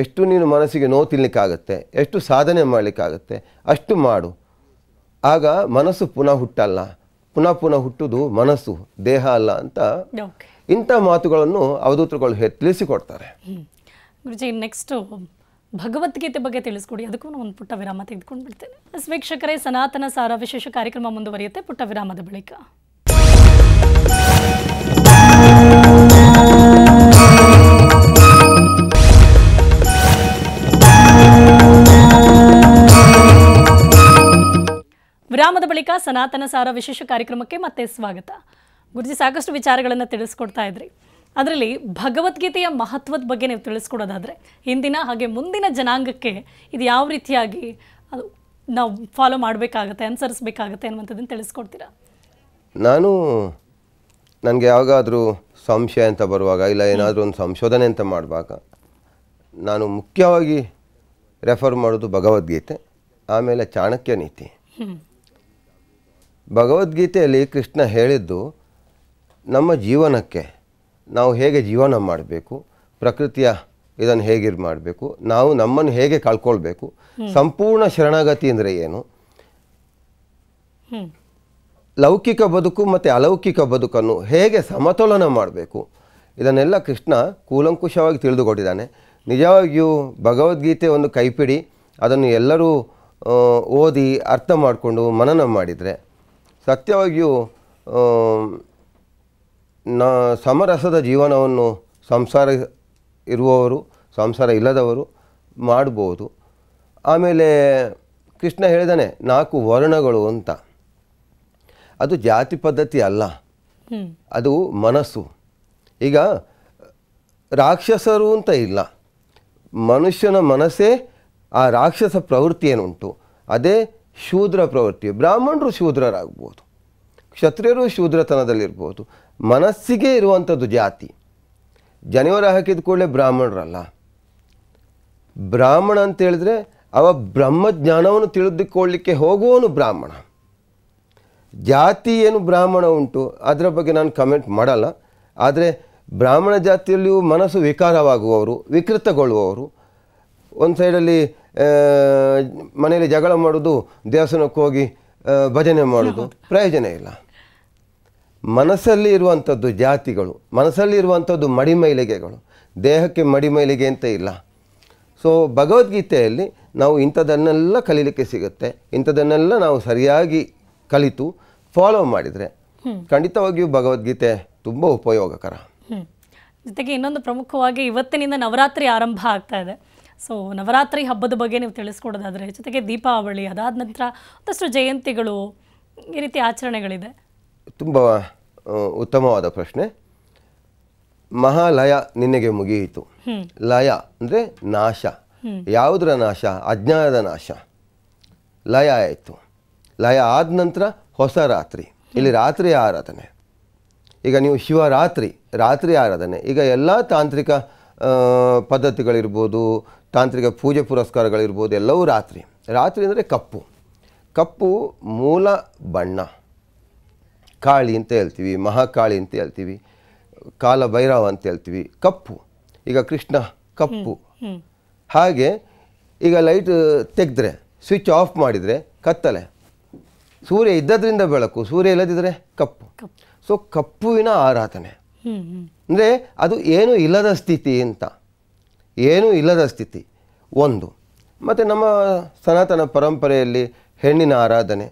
Speaker 2: ಎಷ್ಟು ನೀನು ಮನಸ್ಸಿಗೆ ನೋವು ತಿನ್ನಲಿಕ್ಕಾಗತ್ತೆ ಎಷ್ಟು ಸಾಧನೆ ಮಾಡಲಿಕ್ಕಾಗತ್ತೆ ಅಷ್ಟು ಮಾಡು ಆಗ ಮನಸ್ಸು ಪುನಃ ಹುಟ್ಟಲ್ಲ ಪುನಃ ಪುನಃ ಹುಟ್ಟುದು ಮನಸ್ಸು ದೇಹ ಅಲ್ಲ ಅಂತ ಇಂಥ ಮಾತುಗಳನ್ನು ಅವಧೂತರುಗಳು ತಿಳಿಸಿಕೊಡ್ತಾರೆ
Speaker 1: ಗುರುಜಿ ನೆಕ್ಸ್ಟು ಭಗವದ್ಗೀತೆ ಬಗ್ಗೆ ತಿಳಿಸ್ಕೊಡಿ ಅದಕ್ಕೂ ಒಂದು ಪುಟ್ಟ ವಿರಾಮ ತೆಗೆದುಕೊಂಡು ಬಿಡ್ತೇನೆ ವೀಕ್ಷಕರೇ ಸನಾತನ ಸಾರ ವಿಶೇಷ ಕಾರ್ಯಕ್ರಮ ಮುಂದುವರಿಯುತ್ತೆ ಪುಟ್ಟ ವಿರಾಮದ ಬಳಿಕ ವಿರಾಮದ ಬಳಿಕ ಸನಾತನ ಸಾರ ವಿಶೇಷ ಕಾರ್ಯಕ್ರಮಕ್ಕೆ ಮತ್ತೆ ಸ್ವಾಗತ ಗುರುಜಿ ಸಾಕಷ್ಟು ವಿಚಾರಗಳನ್ನು ತಿಳಿಸ್ಕೊಡ್ತಾ ಇದ್ರಿ ಅದರಲ್ಲಿ ಭಗವದ್ಗೀತೆಯ ಮಹತ್ವದ ಬಗ್ಗೆ ನೀವು ತಿಳಿಸ್ಕೊಡೋದಾದರೆ ಹಿಂದಿನ ಹಾಗೆ ಮುಂದಿನ ಜನಾಂಗಕ್ಕೆ ಇದು ಯಾವ ರೀತಿಯಾಗಿ ಅದು ನಾವು ಫಾಲೋ ಮಾಡಬೇಕಾಗತ್ತೆ ಅನುಸರಿಸಬೇಕಾಗತ್ತೆ ಅನ್ನುವಂಥದ್ದನ್ನು ತಿಳಿಸ್ಕೊಡ್ತೀರಾ
Speaker 2: ನಾನು ನನಗೆ ಯಾವಾಗಾದರೂ ಸಂಶಯ ಅಂತ ಬರುವಾಗ ಇಲ್ಲ ಏನಾದರೂ ಒಂದು ಸಂಶೋಧನೆ ಅಂತ ಮಾಡುವಾಗ ನಾನು ಮುಖ್ಯವಾಗಿ ರೆಫರ್ ಮಾಡೋದು ಭಗವದ್ಗೀತೆ ಆಮೇಲೆ ಚಾಣಕ್ಯ ನೀತಿ ಭಗವದ್ಗೀತೆಯಲ್ಲಿ ಕೃಷ್ಣ ಹೇಳಿದ್ದು ನಮ್ಮ ಜೀವನಕ್ಕೆ ನಾವು ಹೇಗೆ ಜೀವನ ಮಾಡಬೇಕು ಪ್ರಕೃತಿಯ ಇದನ್ನು ಹೇಗೆ ಮಾಡಬೇಕು ನಾವು ನಮ್ಮನ್ನು ಹೇಗೆ ಕಳ್ಕೊಳ್ಬೇಕು ಸಂಪೂರ್ಣ ಶರಣಾಗತಿ ಅಂದರೆ ಏನು ಲೌಕಿಕ ಬದುಕು ಮತ್ತು ಅಲೌಕಿಕ ಬದುಕನ್ನು ಹೇಗೆ ಸಮತೋಲನ ಮಾಡಬೇಕು ಇದನ್ನೆಲ್ಲ ಕೃಷ್ಣ ಕೂಲಂಕುಷವಾಗಿ ತಿಳಿದುಕೊಟ್ಟಿದ್ದಾನೆ ನಿಜವಾಗಿಯೂ ಭಗವದ್ಗೀತೆ ಒಂದು ಕೈಪಿಡಿ ಅದನ್ನು ಎಲ್ಲರೂ ಓದಿ ಅರ್ಥ ಮಾಡಿಕೊಂಡು ಮನನ ಮಾಡಿದರೆ ಸತ್ಯವಾಗಿಯೂ ನ ಸಮರಸದ ಜೀವನವನ್ನು ಸಂಸಾರ ಇರುವವರು ಸಂಸಾರ ಇಲ್ಲದವರು ಮಾಡ್ಬೋದು ಆಮೇಲೆ ಕೃಷ್ಣ ಹೇಳಿದಾನೆ ನಾಲ್ಕು ವರ್ಣಗಳು ಅಂತ ಅದು ಜಾತಿ ಪದ್ಧತಿ ಅಲ್ಲ ಅದು ಮನಸ್ಸು ಈಗ ರಾಕ್ಷಸರು ಅಂತ ಇಲ್ಲ ಮನುಷ್ಯನ ಮನಸ್ಸೇ ಆ ರಾಕ್ಷಸ ಪ್ರವೃತ್ತಿ ಏನುಂಟು ಅದೇ ಶೂದ್ರ ಪ್ರವೃತ್ತಿ ಬ್ರಾಹ್ಮಣರು ಶೂದ್ರರಾಗ್ಬೋದು ಕ್ಷತ್ರಿಯರು ಶೂದ್ರತನದಲ್ಲಿರ್ಬೋದು ಮನಸ್ಸಿಗೆ ಇರುವಂಥದ್ದು ಜಾತಿ ಜನಿವಾರ ಹಾಕಿದ ಕೂಡಲೇ ಬ್ರಾಹ್ಮಣರಲ್ಲ ಬ್ರಾಹ್ಮಣ ಅಂತ ಹೇಳಿದ್ರೆ ಅವ ಬ್ರಹ್ಮಜ್ಞಾನವನ್ನು ತಿಳಿದುಕೊಳ್ಳಲಿಕ್ಕೆ ಹೋಗುವವನು ಬ್ರಾಹ್ಮಣ ಜಾತಿ ಏನು ಬ್ರಾಹ್ಮಣ ಉಂಟು ಅದರ ಬಗ್ಗೆ ನಾನು ಕಮೆಂಟ್ ಮಾಡಲ್ಲ ಆದರೆ ಬ್ರಾಹ್ಮಣ ಜಾತಿಯಲ್ಲಿಯೂ ಮನಸ್ಸು ವಿಕಾರವಾಗುವವರು ವಿಕೃತಗೊಳ್ಳುವವರು ಒಂದು ಸೈಡಲ್ಲಿ ಮನೆಯಲ್ಲಿ ಜಗಳ ಮಾಡೋದು ದೇವಸ್ಥಾನಕ್ಕೆ ಹೋಗಿ ಭಜನೆ ಮಾಡೋದು ಪ್ರಯೋಜನ ಇಲ್ಲ ಮನಸ್ಸಲ್ಲಿ ಇರುವಂಥದ್ದು ಜಾತಿಗಳು ಮನಸ್ಸಲ್ಲಿ ಇರುವಂಥದ್ದು ಮಡಿಮೈಲಿಗೆಗಳು ದೇಹಕ್ಕೆ ಮಡಿಮೈಲಿಗೆ ಅಂತ ಇಲ್ಲ ಸೊ ಭಗವದ್ಗೀತೆಯಲ್ಲಿ ನಾವು ಇಂಥದ್ದನ್ನೆಲ್ಲ ಕಲೀಲಿಕ್ಕೆ ಸಿಗುತ್ತೆ ಇಂಥದನ್ನೆಲ್ಲ ನಾವು ಸರಿಯಾಗಿ ಕಲಿತು ಫಾಲೋ ಮಾಡಿದರೆ ಖಂಡಿತವಾಗಿಯೂ ಭಗವದ್ಗೀತೆ ತುಂಬ ಉಪಯೋಗಕರ
Speaker 1: ಜೊತೆಗೆ ಇನ್ನೊಂದು ಪ್ರಮುಖವಾಗಿ ಇವತ್ತಿನಿಂದ ನವರಾತ್ರಿ ಆರಂಭ ಆಗ್ತಾ ಇದೆ ಸೊ ನವರಾತ್ರಿ ಹಬ್ಬದ ಬಗ್ಗೆ ನೀವು ತಿಳಿಸ್ಕೊಡೋದಾದರೆ ಜೊತೆಗೆ ದೀಪಾವಳಿ ಅದಾದ ನಂತರ ಒಂದಷ್ಟು ಜಯಂತಿಗಳು ಈ ರೀತಿ ಆಚರಣೆಗಳಿದೆ
Speaker 2: ತುಂಬ ಉತ್ತಮವಾದ ಪ್ರಶ್ನೆ ಮಹಾಲಯ ನಿನ್ನೆಗೆ ಮುಗಿಯಿತು ಲಯ ಅಂದರೆ ನಾಶ ಯಾವುದರ ನಾಶ ಅಜ್ಞಾನದ ನಾಶ ಲಯ ಆಯಿತು ಲಯ ಆದ ನಂತರ ಹೊಸ ರಾತ್ರಿ ಇಲ್ಲಿ ರಾತ್ರಿ ಆರಾಧನೆ ಈಗ ನೀವು ಶಿವರಾತ್ರಿ ರಾತ್ರಿ ಆರಾಧನೆ ಈಗ ಎಲ್ಲ ತಾಂತ್ರಿಕ ಪದ್ಧತಿಗಳಿರ್ಬೋದು ತಾಂತ್ರಿಕ ಪೂಜೆ ಪುರಸ್ಕಾರಗಳಿರ್ಬೋದು ಎಲ್ಲವೂ ರಾತ್ರಿ ರಾತ್ರಿ ಅಂದರೆ ಕಪ್ಪು ಕಪ್ಪು ಮೂಲ ಬಣ್ಣ ಕಾಳಿ ಅಂತ ಹೇಳ್ತೀವಿ ಮಹಾಕಾಳಿ ಅಂತ ಹೇಳ್ತೀವಿ ಕಾಲ ಭೈರವ ಅಂತ ಹೇಳ್ತೀವಿ ಕಪ್ಪು ಈಗ ಕೃಷ್ಣ ಕಪ್ಪು ಹಾಗೆ ಈಗ ಲೈಟ್ ತೆಗೆದ್ರೆ ಸ್ವಿಚ್ ಆಫ್ ಮಾಡಿದರೆ ಕತ್ತಲೆ ಸೂರ್ಯ ಇದ್ದದ್ರಿಂದ ಬೆಳಕು ಸೂರ್ಯ ಇಲ್ಲದಿದ್ದರೆ ಕಪ್ಪು ಸೊ ಕಪ್ಪುವಿನ ಆರಾಧನೆ ಅಂದರೆ ಅದು ಏನೂ ಇಲ್ಲದ ಸ್ಥಿತಿ ಅಂತ ಏನೂ ಇಲ್ಲದ ಸ್ಥಿತಿ ಒಂದು ಮತ್ತು ನಮ್ಮ ಸನಾತನ ಪರಂಪರೆಯಲ್ಲಿ ಹೆಣ್ಣಿನ ಆರಾಧನೆ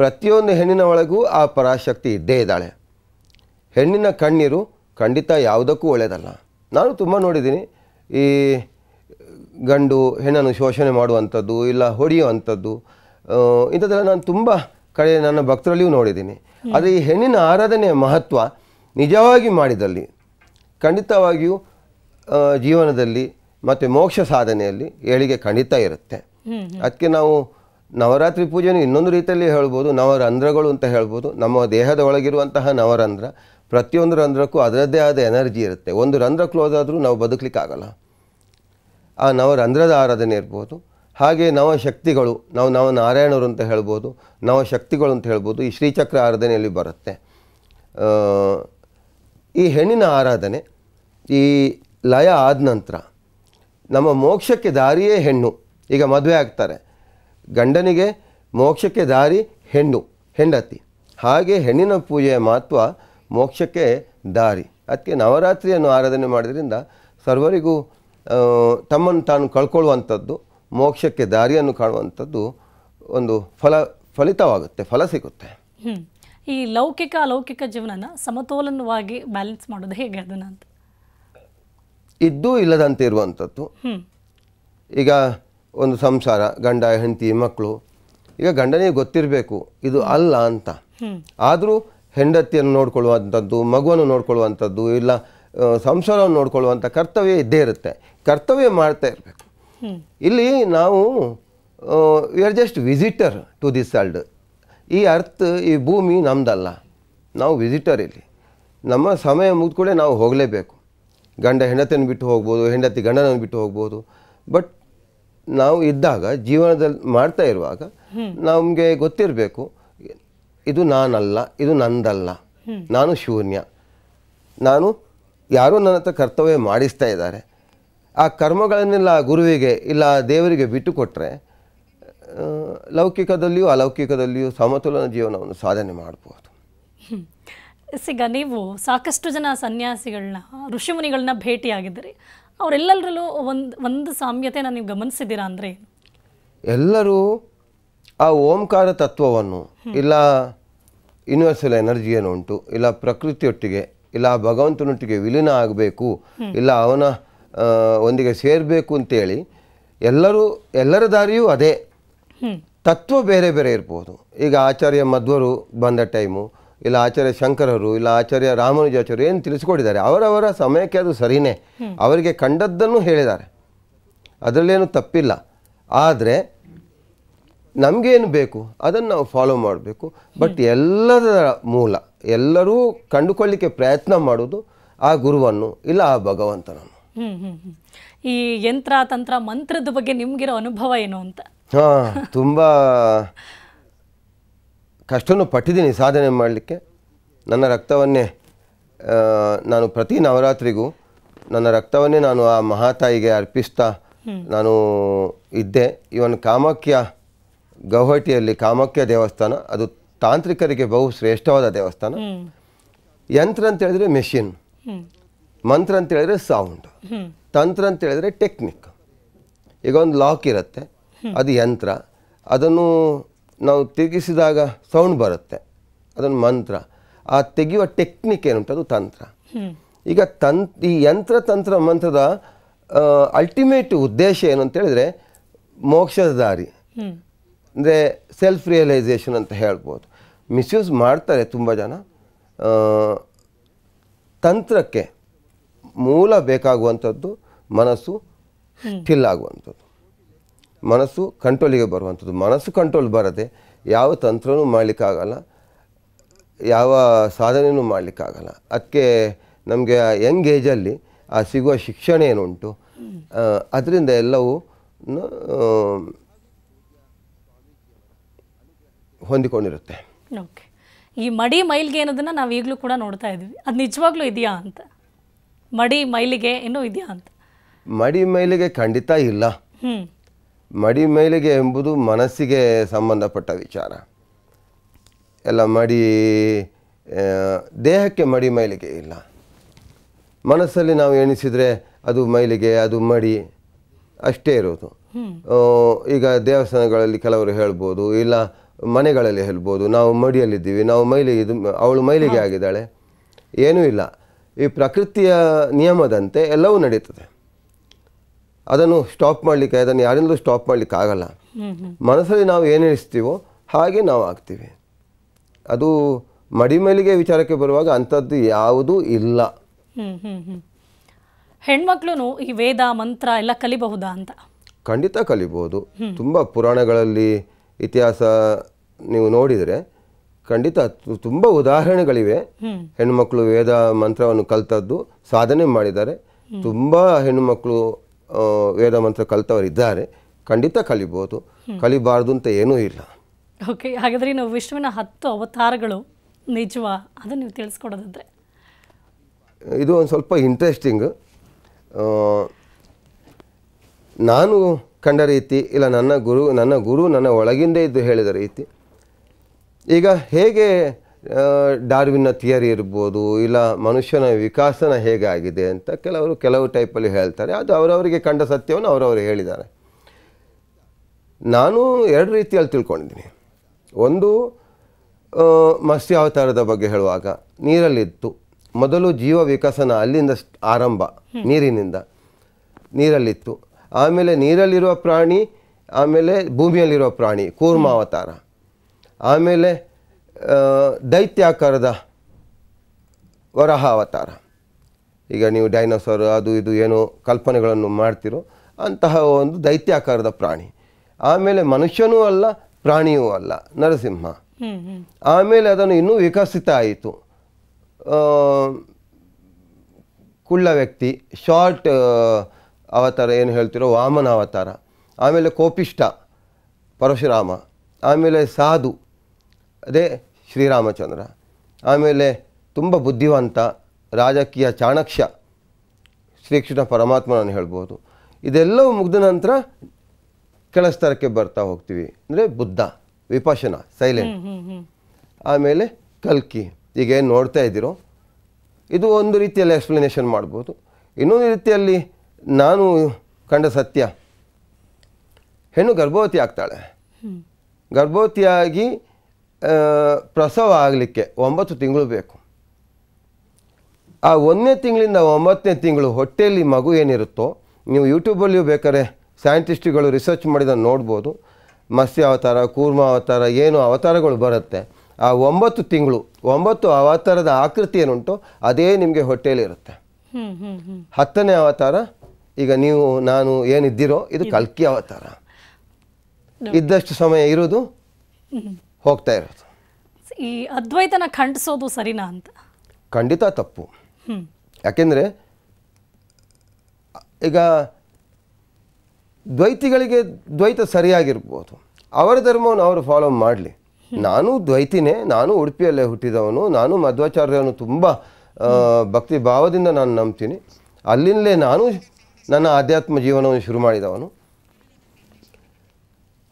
Speaker 2: ಪ್ರತಿಯೊಂದು ಹೆಣ್ಣಿನ ಒಳಗೂ ಆ ಪರಾಶಕ್ತಿ ಇದ್ದೇ ಇದ್ದಾಳೆ ಹೆಣ್ಣಿನ ಕಣ್ಣೀರು ಖಂಡಿತ ಯಾವುದಕ್ಕೂ ಒಳ್ಳೆಯದಲ್ಲ ನಾನು ತುಂಬ ನೋಡಿದ್ದೀನಿ ಈ ಗಂಡು ಹೆಣ್ಣನ್ನು ಶೋಷಣೆ ಮಾಡುವಂಥದ್ದು ಇಲ್ಲ ಹೊಡೆಯುವಂಥದ್ದು ಇಂಥದ್ದೆಲ್ಲ ನಾನು ತುಂಬ ಕಡೆ ನನ್ನ ಭಕ್ತರಲ್ಲಿಯೂ ನೋಡಿದ್ದೀನಿ ಆದರೆ ಈ ಹೆಣ್ಣಿನ ಆರಾಧನೆಯ ಮಹತ್ವ ನಿಜವಾಗಿ ಮಾಡಿದಲ್ಲಿ ಖಂಡಿತವಾಗಿಯೂ ಜೀವನದಲ್ಲಿ ಮತ್ತು ಮೋಕ್ಷ ಸಾಧನೆಯಲ್ಲಿ ಏಳಿಗೆ ಖಂಡಿತ ಇರುತ್ತೆ ಅದಕ್ಕೆ ನಾವು ನವರಾತ್ರಿ ಪೂಜೆಯನ್ನು ಇನ್ನೊಂದು ರೀತಿಯಲ್ಲಿ ಹೇಳ್ಬೋದು ನವರಂಧ್ರಗಳು ಅಂತ ಹೇಳ್ಬೋದು ನಮ್ಮ ದೇಹದ ಒಳಗಿರುವಂತಹ ನವರಂಧ್ರ ಪ್ರತಿಯೊಂದು ರಂಧ್ರಕ್ಕೂ ಅದರದ್ದೇ ಆದ ಎನರ್ಜಿ ಇರುತ್ತೆ ಒಂದು ರಂಧ್ರ ಕ್ಲೋಸ್ ಆದರೂ ನಾವು ಬದುಕಲಿಕ್ಕಾಗಲ್ಲ ಆ ನವರಂಧ್ರದ ಆರಾಧನೆ ಇರ್ಬೋದು ಹಾಗೆ ನವಶಕ್ತಿಗಳು ನಾವು ನವ ನಾರಾಯಣರು ಅಂತ ಹೇಳ್ಬೋದು ನವಶಕ್ತಿಗಳು ಅಂತ ಹೇಳ್ಬೋದು ಈ ಶ್ರೀಚಕ್ರ ಆರಾಧನೆಯಲ್ಲಿ ಬರುತ್ತೆ ಈ ಹೆಣ್ಣಿನ ಆರಾಧನೆ ಈ ಲಯ ಆದ ನಂತರ ನಮ್ಮ ಮೋಕ್ಷಕ್ಕೆ ದಾರಿಯೇ ಹೆಣ್ಣು ಈಗ ಮದುವೆ ಆಗ್ತಾರೆ ಗಂಡನಿಗೆ ಮೋಕ್ಷಕ್ಕೆ ದಾರಿ ಹೆಣ್ಣು ಹೆಂಡತಿ ಹಾಗೆ ಹೆಣ್ಣಿನ ಪೂಜೆಯ ಮಹತ್ವ ಮೋಕ್ಷಕ್ಕೆ ದಾರಿ ಅದಕ್ಕೆ ನವರಾತ್ರಿಯನ್ನು ಆರಾಧನೆ ಮಾಡೋದ್ರಿಂದ ಸರ್ವರಿಗೂ ತಮ್ಮನ್ನು ತಾನು ಕಳ್ಕೊಳ್ಳುವಂಥದ್ದು ಮೋಕ್ಷಕ್ಕೆ ದಾರಿಯನ್ನು ಕಾಣುವಂಥದ್ದು ಒಂದು ಫಲ ಫಲಿತವಾಗುತ್ತೆ ಫಲ ಸಿಗುತ್ತೆ
Speaker 1: ಈ ಲೌಕಿಕ ಅಲೌಕಿಕ ಜೀವನನ ಸಮತೋಲನವಾಗಿ ಬ್ಯಾಲೆನ್ಸ್ ಮಾಡೋದು ಹೇಗೆ ಅದನ್ನು ಅಂತ
Speaker 2: ಇದ್ದೂ ಇಲ್ಲದಂತೆ ಇರುವಂಥದ್ದು ಈಗ ಒಂದು ಸಂಸಾರ ಗಂಡ ಹೆಂಡತಿ ಮಕ್ಕಳು ಈಗ ಗಂಡನಿಗೆ ಗೊತ್ತಿರಬೇಕು ಇದು ಅಲ್ಲ ಅಂತ ಆದರೂ ಹೆಂಡತಿಯನ್ನು ನೋಡ್ಕೊಳ್ಳುವಂಥದ್ದು ಮಗುವನ್ನು ನೋಡ್ಕೊಳ್ಳುವಂಥದ್ದು ಇಲ್ಲ ಸಂಸಾರವನ್ನು ನೋಡ್ಕೊಳ್ಳುವಂಥ ಕರ್ತವ್ಯ ಇದ್ದೇ ಇರುತ್ತೆ ಕರ್ತವ್ಯ ಮಾಡ್ತಾ ಇರಬೇಕು ಇಲ್ಲಿ ನಾವು we are just visitor to this world ಈ ಅರ್ಥ ಈ ಭೂಮಿ ನಮ್ಮದಲ್ಲ ನಾವು ವಿಸಿಟರ್ ಇಲ್ಲಿ ನಮ್ಮ ಸಮಯ ಮುಗಿದ ನಾವು ಹೋಗಲೇಬೇಕು ಗಂಡ ಹೆಂಡತಿಯನ್ನು ಬಿಟ್ಟು ಹೋಗ್ಬೋದು ಹೆಂಡತಿ ಗಂಡನನ್ನು ಬಿಟ್ಟು ಹೋಗ್ಬೋದು ಬಟ್ ನಾವು ಇದ್ದಾಗ ಜೀವನದಲ್ಲಿ ಮಾಡ್ತಾ ಇರುವಾಗ ನಮಗೆ ಗೊತ್ತಿರಬೇಕು ಇದು ನಾನಲ್ಲ ಇದು ನಂದಲ್ಲ ನಾನು ಶೂನ್ಯ ನಾನು ಯಾರೋ ನನ್ನ ಹತ್ರ ಕರ್ತವ್ಯ ಮಾಡಿಸ್ತಾ ಇದ್ದಾರೆ ಆ ಕರ್ಮಗಳನ್ನೆಲ್ಲ ಗುರುವಿಗೆ ಇಲ್ಲ ದೇವರಿಗೆ ಬಿಟ್ಟು ಕೊಟ್ಟರೆ ಲೌಕಿಕದಲ್ಲಿಯೂ ಅಲೌಕಿಕದಲ್ಲಿಯೂ ಸಮತೋಲನ ಜೀವನವನ್ನು ಸಾಧನೆ ಮಾಡಬಹುದು
Speaker 1: ಸಿಗ ನೀವು ಸಾಕಷ್ಟು ಜನ ಸನ್ಯಾಸಿಗಳನ್ನ ಋಷಿಮುನಿಗಳನ್ನ ಭೇಟಿಯಾಗಿದ್ದೀರಿ ಅವರೆಲ್ಲರಲ್ಲೂ ಒಂದು ಒಂದು ಸಾಮ್ಯತೆ ನೀವು ಗಮನಿಸಿದ್ದೀರಾ ಅಂದರೆ
Speaker 2: ಎಲ್ಲರೂ ಆ ಓಂಕಾರ ತತ್ವವನ್ನು ಇಲ್ಲ ಯೂನಿವರ್ಸಲ್ ಎನರ್ಜಿ ಏನು ಉಂಟು ಇಲ್ಲ ಪ್ರಕೃತಿಯೊಟ್ಟಿಗೆ ಇಲ್ಲ ಭಗವಂತನೊಟ್ಟಿಗೆ ವಿಲೀನ ಆಗಬೇಕು ಇಲ್ಲ ಅವನ ಒಂದಿಗೆ ಸೇರಬೇಕು ಅಂತೇಳಿ ಎಲ್ಲರೂ ಎಲ್ಲರ ದಾರಿಯೂ ಅದೇ ತತ್ವ ಬೇರೆ ಬೇರೆ ಇರ್ಬೋದು ಈಗ ಆಚಾರ್ಯ ಮಧ್ವರು ಬಂದ ಟೈಮು ಇಲ್ಲ ಆಚಾರ್ಯ ಶಂಕರರು ಇಲ್ಲ ಆಚಾರ್ಯ ರಾಮಾನುಜಾಚಾರ್ಯ ಏನು ತಿಳಿಸ್ಕೊಟ್ಟಿದ್ದಾರೆ ಅವರವರ ಸಮಯಕ್ಕೆ ಅದು ಸರಿಯೇ ಅವರಿಗೆ ಕಂಡದ್ದನ್ನು ಹೇಳಿದ್ದಾರೆ ಅದರಲ್ಲೇನು ತಪ್ಪಿಲ್ಲ ಆದರೆ ನಮಗೇನು ಬೇಕು ಅದನ್ನು ನಾವು ಫಾಲೋ ಮಾಡಬೇಕು ಬಟ್ ಎಲ್ಲದರ ಮೂಲ ಎಲ್ಲರೂ ಕಂಡುಕೊಳ್ಳಿಕ್ಕೆ ಪ್ರಯತ್ನ ಮಾಡೋದು ಆ ಗುರುವನ್ನು ಇಲ್ಲ ಆ ಭಗವಂತನನ್ನು
Speaker 1: ಈ ಯಂತ್ರ ತಂತ್ರ ಮಂತ್ರದ ಬಗ್ಗೆ ನಿಮಗಿರೋ ಅನುಭವ ಏನು ಅಂತ
Speaker 2: ಹಾಂ ತುಂಬ ಕಷ್ಟನೂ ಪಟ್ಟಿದ್ದೀನಿ ಸಾಧನೆ ಮಾಡಲಿಕ್ಕೆ ನನ್ನ ರಕ್ತವನ್ನೇ ನಾನು ಪ್ರತಿ ನವರಾತ್ರಿಗೂ ನನ್ನ ರಕ್ತವನ್ನೇ ನಾನು ಆ ಮಹಾತಾಯಿಗೆ ಅರ್ಪಿಸ್ತಾ ನಾನು ಇದ್ದೆ ಇವನು ಕಾಮಾಖ್ಯ ಗೌಹಟಿಯಲ್ಲಿ ಕಾಮಾಖ್ಯ ದೇವಸ್ಥಾನ ಅದು ತಾಂತ್ರಿಕರಿಗೆ ಬಹು ಶ್ರೇಷ್ಠವಾದ ದೇವಸ್ಥಾನ ಯಂತ್ರ ಅಂತ ಹೇಳಿದ್ರೆ ಮೆಷಿನ್ ಮಂತ್ರ ಅಂತ ಹೇಳಿದ್ರೆ ಸೌಂಡ್ ತಂತ್ರ ಅಂತ ಹೇಳಿದ್ರೆ ಟೆಕ್ನಿಕ್ ಈಗ ಒಂದು ಲಾಕ್ ಇರುತ್ತೆ ಅದು ಯಂತ್ರ ಅದನ್ನು ನಾವು ತಿರುಗಿಸಿದಾಗ ಸೌಂಡ್ ಬರುತ್ತೆ ಅದೊಂದು ಮಂತ್ರ ಆ ತೆಗೆಯುವ ಟೆಕ್ನಿಕ್ ಏನುಂಟು ಅದು ತಂತ್ರ ಈಗ ತನ್ ಈ ಯಂತ್ರ ತಂತ್ರ ಮಂತ್ರದ ಅಲ್ಟಿಮೇಟ್ ಉದ್ದೇಶ ಏನು ಹೇಳಿದ್ರೆ ಮೋಕ್ಷದ ದಾರಿ ಅಂದರೆ ಸೆಲ್ಫ್ ರಿಯಲೈಸೇಷನ್ ಅಂತ ಹೇಳ್ಬೋದು ಮಿಸ್ಯೂಸ್ ಮಾಡ್ತಾರೆ ತುಂಬ ಜನ ತಂತ್ರಕ್ಕೆ ಮೂಲ ಬೇಕಾಗುವಂಥದ್ದು ಮನಸ್ಸು ಸ್ಟಿಲ್ ಆಗುವಂಥದ್ದು ಮನಸ್ಸು ಕಂಟ್ರೋಲಿಗೆ ಬರುವಂಥದ್ದು ಮನಸ್ಸು ಕಂಟ್ರೋಲ್ ಬರದೆ ಯಾವ ತಂತ್ರನೂ ಮಾಡಲಿಕ್ಕಾಗಲ್ಲ ಯಾವ ಸಾಧನೆಯೂ ಮಾಡಲಿಕ್ಕಾಗಲ್ಲ ಅದಕ್ಕೆ ನಮಗೆ ಆ ಯಂಗ್ ಏಜಲ್ಲಿ ಆ ಸಿಗುವ ಶಿಕ್ಷಣ ಏನುಂಟು ಅದರಿಂದ ಎಲ್ಲವೂ ಹೊಂದಿಕೊಂಡಿರುತ್ತೆ
Speaker 1: ಓಕೆ ಈ ಮಡಿ ಮೈಲ್ಗೆ ಅನ್ನೋದನ್ನು ನಾವು ಈಗಲೂ ಕೂಡ ನೋಡ್ತಾ ಇದ್ವಿ ಅದು ನಿಜವಾಗ್ಲೂ ಇದೆಯಾ ಅಂತ ಮಡಿ ಮೈಲಿಗೆ ಇನ್ನೂ ಇದೆಯಾ ಅಂತ
Speaker 2: ಮಡಿ ಮೈಲಿಗೆ ಖಂಡಿತ ಇಲ್ಲ ಮಡಿ ಮೈಲಿಗೆ ಎಂಬುದು ಮನಸ್ಸಿಗೆ ಸಂಬಂಧಪಟ್ಟ ವಿಚಾರ ಎಲ್ಲ ಮಡಿ ದೇಹಕ್ಕೆ ಮಡಿ ಮೈಲಿಗೆ ಇಲ್ಲ ಮನಸ್ಸಲ್ಲಿ ನಾವು ಎಣಿಸಿದರೆ ಅದು ಮೈಲಿಗೆ ಅದು ಮಡಿ ಅಷ್ಟೇ ಇರೋದು ಈಗ ದೇವಸ್ಥಾನಗಳಲ್ಲಿ ಕೆಲವರು ಹೇಳ್ಬೋದು ಇಲ್ಲ ಮನೆಗಳಲ್ಲಿ ಹೇಳ್ಬೋದು ನಾವು ಮಡಿಯಲ್ಲಿದ್ದೀವಿ ನಾವು ಮೈಲಿಗೆ ಇದು ಅವಳು ಮೈಲಿಗೆ ಆಗಿದ್ದಾಳೆ ಏನೂ ಇಲ್ಲ ಈ ಪ್ರಕೃತಿಯ ನಿಯಮದಂತೆ ಎಲ್ಲವೂ ನಡೀತದೆ ಅದನ್ನು ಸ್ಟಾಪ್ ಮಾಡಲಿಕ್ಕೆ ಅದನ್ನು ಯಾರಿಂದಲೂ ಸ್ಟಾಪ್ ಮಾಡಲಿಕ್ಕೆ ಆಗಲ್ಲ ಮನಸ್ಸಲ್ಲಿ ನಾವು ಏನು ಎಣಿಸ್ತೀವೋ ಹಾಗೆ ನಾವು ಆಗ್ತೀವಿ ಅದು ಮಡಿಮೇಲಿಗೆ ವಿಚಾರಕ್ಕೆ ಬರುವಾಗ ಅಂಥದ್ದು ಯಾವುದೂ ಇಲ್ಲ
Speaker 1: ಹೆಣ್ಮಕ್ಳು ಈ ವೇದ ಮಂತ್ರ ಎಲ್ಲ ಕಲಿಬಹುದಾ ಅಂತ
Speaker 2: ಖಂಡಿತ ಕಲಿಬಹುದು ತುಂಬ ಪುರಾಣಗಳಲ್ಲಿ ಇತಿಹಾಸ ನೀವು ನೋಡಿದರೆ ಖಂಡಿತ ತುಂಬ ಉದಾಹರಣೆಗಳಿವೆ ಹೆಣ್ಣುಮಕ್ಕಳು ವೇದ ಮಂತ್ರವನ್ನು ಕಲ್ತದ್ದು ಸಾಧನೆ ಮಾಡಿದ್ದಾರೆ ತುಂಬ ಹೆಣ್ಣುಮಕ್ಕಳು ವೇದ ಮಂತ್ರ ಇದ್ದಾರೆ ಖಂಡಿತ ಕಲಿಬೋದು ಕಲಿಬಾರದು ಅಂತ ಏನೂ ಇಲ್ಲ
Speaker 1: ಓಕೆ ಹಾಗಾದರೆ ನಾವು ವಿಶ್ವನ ಹತ್ತು ಅವತಾರಗಳು ನಿಜವಾ ಅದನ್ನು ನೀವು ತಿಳಿಸ್ಕೊಡೋದಾದ್ರೆ
Speaker 2: ಇದು ಒಂದು ಸ್ವಲ್ಪ ಇಂಟ್ರೆಸ್ಟಿಂಗ್ ನಾನು ಕಂಡ ರೀತಿ ಇಲ್ಲ ನನ್ನ ಗುರು ನನ್ನ ಗುರು ನನ್ನ ಒಳಗಿಂದೇ ಇದ್ದು ಹೇಳಿದ ರೀತಿ ಈಗ ಹೇಗೆ ಡಾರ್ವಿನ್ನ ಥಿಯರಿ ಇರ್ಬೋದು ಇಲ್ಲ ಮನುಷ್ಯನ ವಿಕಾಸನ ಹೇಗಾಗಿದೆ ಅಂತ ಕೆಲವರು ಕೆಲವು ಟೈಪಲ್ಲಿ ಹೇಳ್ತಾರೆ ಅದು ಅವರವರಿಗೆ ಕಂಡ ಸತ್ಯವನ್ನು ಅವರವರು ಹೇಳಿದ್ದಾರೆ ನಾನು ಎರಡು ರೀತಿಯಲ್ಲಿ ತಿಳ್ಕೊಂಡಿದ್ದೀನಿ ಒಂದು ಅವತಾರದ ಬಗ್ಗೆ ಹೇಳುವಾಗ ನೀರಲ್ಲಿತ್ತು ಮೊದಲು ಜೀವ ವಿಕಸನ ಅಲ್ಲಿಂದ ಆರಂಭ ನೀರಿನಿಂದ ನೀರಲ್ಲಿತ್ತು ಆಮೇಲೆ ನೀರಲ್ಲಿರುವ ಪ್ರಾಣಿ ಆಮೇಲೆ ಭೂಮಿಯಲ್ಲಿರುವ ಪ್ರಾಣಿ ಕೂರ್ಮಾವತಾರ ಆಮೇಲೆ ದೈತ್ಯಾಕಾರದ ವರಹ ಅವತಾರ ಈಗ ನೀವು ಡೈನೋಸಾರ್ ಅದು ಇದು ಏನೋ ಕಲ್ಪನೆಗಳನ್ನು ಮಾಡ್ತಿರೋ ಅಂತಹ ಒಂದು ದೈತ್ಯಾಕಾರದ ಪ್ರಾಣಿ ಆಮೇಲೆ ಮನುಷ್ಯನೂ ಅಲ್ಲ ಪ್ರಾಣಿಯೂ ಅಲ್ಲ ನರಸಿಂಹ ಆಮೇಲೆ ಅದನ್ನು ಇನ್ನೂ ವಿಕಸಿತ ಆಯಿತು ಕುಳ್ಳ ವ್ಯಕ್ತಿ ಶಾರ್ಟ್ ಅವತಾರ ಏನು ಹೇಳ್ತಿರೋ ವಾಮನ ಅವತಾರ ಆಮೇಲೆ ಕೋಪಿಷ್ಟ ಪರಶುರಾಮ ಆಮೇಲೆ ಸಾಧು ಅದೇ ಶ್ರೀರಾಮಚಂದ್ರ ಆಮೇಲೆ ತುಂಬ ಬುದ್ಧಿವಂತ ರಾಜಕೀಯ ಚಾಣಕ್ಷ ಶ್ರೀಕೃಷ್ಣ ಪರಮಾತ್ಮನನ್ನು ಹೇಳ್ಬೋದು ಇದೆಲ್ಲವೂ ಮುಗಿದ ನಂತರ ಕೆಳಸ್ತರಕ್ಕೆ ಬರ್ತಾ ಹೋಗ್ತೀವಿ ಅಂದರೆ ಬುದ್ಧ ವಿಪಶನ ಸೈಲೆಂಟ್ ಆಮೇಲೆ ಕಲ್ಕಿ ಈಗೇನು ನೋಡ್ತಾ ಇದ್ದೀರೋ ಇದು ಒಂದು ರೀತಿಯಲ್ಲಿ ಎಕ್ಸ್ಪ್ಲನೇಷನ್ ಮಾಡ್ಬೋದು ಇನ್ನೊಂದು ರೀತಿಯಲ್ಲಿ ನಾನು ಕಂಡ ಸತ್ಯ ಹೆಣ್ಣು ಗರ್ಭವತಿ ಆಗ್ತಾಳೆ ಗರ್ಭವತಿಯಾಗಿ ಪ್ರಸವ ಆಗಲಿಕ್ಕೆ ಒಂಬತ್ತು ತಿಂಗಳು ಬೇಕು ಆ ಒಂದನೇ ತಿಂಗಳಿಂದ ಒಂಬತ್ತನೇ ತಿಂಗಳು ಹೊಟ್ಟೆಯಲ್ಲಿ ಮಗು ಏನಿರುತ್ತೋ ನೀವು ಯೂಟ್ಯೂಬಲ್ಲಿಯೂ ಬೇಕಾದ್ರೆ ಸೈಂಟಿಸ್ಟ್ಗಳು ರಿಸರ್ಚ್ ಮಾಡಿದ ನೋಡ್ಬೋದು ಮತ್ಸ್ಯ ಅವತಾರ ಕೂರ್ಮ ಅವತಾರ ಏನು ಅವತಾರಗಳು ಬರುತ್ತೆ ಆ ಒಂಬತ್ತು ತಿಂಗಳು ಒಂಬತ್ತು ಅವತಾರದ ಆಕೃತಿ ಏನುಂಟು ಅದೇ ನಿಮಗೆ ಹೊಟ್ಟೆಯಲ್ಲಿ ಇರುತ್ತೆ ಹತ್ತನೇ ಅವತಾರ ಈಗ ನೀವು ನಾನು ಏನಿದ್ದೀರೋ ಇದು ಕಲ್ಕಿ ಅವತಾರ ಇದ್ದಷ್ಟು ಸಮಯ ಇರೋದು ಹೋಗ್ತಾ ಇರೋದು
Speaker 1: ಈ ಅದ್ವೈತನ ಖಂಡಿಸೋದು ಸರಿನಾ ಅಂತ
Speaker 2: ಖಂಡಿತ ತಪ್ಪು ಯಾಕೆಂದರೆ ಈಗ ದ್ವೈತಿಗಳಿಗೆ ದ್ವೈತ ಸರಿಯಾಗಿರ್ಬೋದು ಅವರ ಧರ್ಮವನ್ನು ಅವರು ಫಾಲೋ ಮಾಡಲಿ ನಾನು ದ್ವೈತಿನೇ ನಾನು ಉಡುಪಿಯಲ್ಲೇ ಹುಟ್ಟಿದವನು ನಾನು ಮಧ್ವಾಚಾರ್ಯರನ್ನು ತುಂಬ ಭಕ್ತಿ ಭಾವದಿಂದ ನಾನು ನಂಬ್ತೀನಿ ಅಲ್ಲಿಂದಲೇ ನಾನು ನನ್ನ ಆಧ್ಯಾತ್ಮ ಜೀವನವನ್ನು ಶುರು ಮಾಡಿದವನು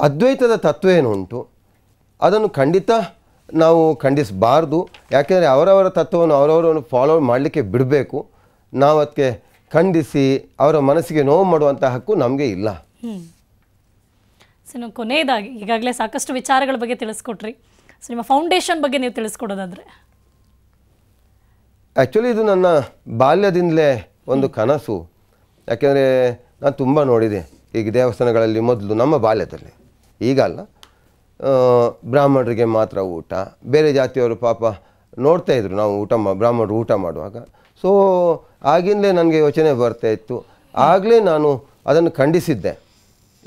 Speaker 2: ಅದ್ವೈತದ ತತ್ವ ಉಂಟು ಅದನ್ನು ಖಂಡಿತ ನಾವು ಖಂಡಿಸಬಾರ್ದು ಯಾಕೆಂದರೆ ಅವರವರ ತತ್ವವನ್ನು ಅವರವರನ್ನು ಫಾಲೋ ಮಾಡಲಿಕ್ಕೆ ಬಿಡಬೇಕು ನಾವು ಅದಕ್ಕೆ ಖಂಡಿಸಿ ಅವರ ಮನಸ್ಸಿಗೆ ನೋವು ಮಾಡುವಂಥ ಹಕ್ಕು ನಮಗೆ ಇಲ್ಲ
Speaker 1: ಸೊ ನಮ್ಮ ಕೊನೆಯದಾಗಿ ಈಗಾಗಲೇ ಸಾಕಷ್ಟು ವಿಚಾರಗಳ ಬಗ್ಗೆ ತಿಳಿಸ್ಕೊಟ್ರಿ ಸೊ ನಿಮ್ಮ ಫೌಂಡೇಶನ್ ಬಗ್ಗೆ ನೀವು ತಿಳಿಸ್ಕೊಡೋದಾದರೆ
Speaker 2: ಆ್ಯಕ್ಚುಲಿ ಇದು ನನ್ನ ಬಾಲ್ಯದಿಂದಲೇ ಒಂದು ಕನಸು ಯಾಕೆಂದರೆ ನಾನು ತುಂಬ ನೋಡಿದೆ ಈಗ ದೇವಸ್ಥಾನಗಳಲ್ಲಿ ಮೊದಲು ನಮ್ಮ ಬಾಲ್ಯದಲ್ಲಿ ಈಗ ಅಲ್ಲ ಬ್ರಾಹ್ಮಣರಿಗೆ ಮಾತ್ರ ಊಟ ಬೇರೆ ಜಾತಿಯವರು ಪಾಪ ನೋಡ್ತಾ ಇದ್ರು ನಾವು ಊಟ ಮಾ ಬ್ರಾಹ್ಮಣರು ಊಟ ಮಾಡುವಾಗ ಸೊ ಆಗಿಂದಲೇ ನನಗೆ ಯೋಚನೆ ಬರ್ತಾ ಇತ್ತು ಆಗಲೇ ನಾನು ಅದನ್ನು ಖಂಡಿಸಿದ್ದೆ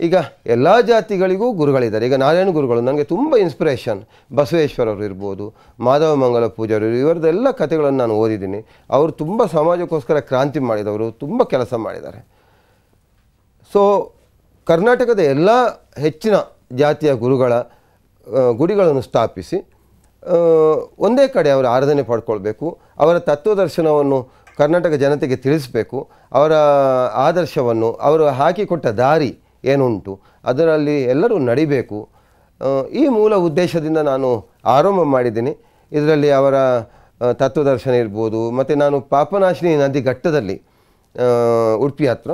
Speaker 2: ಈಗ ಎಲ್ಲ ಜಾತಿಗಳಿಗೂ ಗುರುಗಳಿದ್ದಾರೆ ಈಗ ನಾರಾಯಣ ಗುರುಗಳು ನನಗೆ ತುಂಬ ಇನ್ಸ್ಪಿರೇಷನ್ ಬಸವೇಶ್ವರವರು ಇರ್ಬೋದು ಮಾಧವ ಮಂಗಲ ಪೂಜಾರರು ಇವರದೆಲ್ಲ ಕಥೆಗಳನ್ನು ನಾನು ಓದಿದ್ದೀನಿ ಅವರು ತುಂಬ ಸಮಾಜಕ್ಕೋಸ್ಕರ ಕ್ರಾಂತಿ ಮಾಡಿದವರು ತುಂಬ ಕೆಲಸ ಮಾಡಿದ್ದಾರೆ ಸೊ ಕರ್ನಾಟಕದ ಎಲ್ಲ ಹೆಚ್ಚಿನ ಜಾತಿಯ ಗುರುಗಳ ಗುಡಿಗಳನ್ನು ಸ್ಥಾಪಿಸಿ ಒಂದೇ ಕಡೆ ಅವರು ಆರಾಧನೆ ಪಡ್ಕೊಳ್ಬೇಕು ಅವರ ತತ್ವದರ್ಶನವನ್ನು ಕರ್ನಾಟಕ ಜನತೆಗೆ ತಿಳಿಸಬೇಕು ಅವರ ಆದರ್ಶವನ್ನು ಅವರು ಹಾಕಿಕೊಟ್ಟ ದಾರಿ ಏನುಂಟು ಅದರಲ್ಲಿ ಎಲ್ಲರೂ ನಡಿಬೇಕು ಈ ಮೂಲ ಉದ್ದೇಶದಿಂದ ನಾನು ಆರಂಭ ಮಾಡಿದ್ದೀನಿ ಇದರಲ್ಲಿ ಅವರ ತತ್ವದರ್ಶನ ಇರ್ಬೋದು ಮತ್ತು ನಾನು ಪಾಪನಾಶಿನಿ ನದಿ ಘಟ್ಟದಲ್ಲಿ ಉಡುಪಿ ಹತ್ರ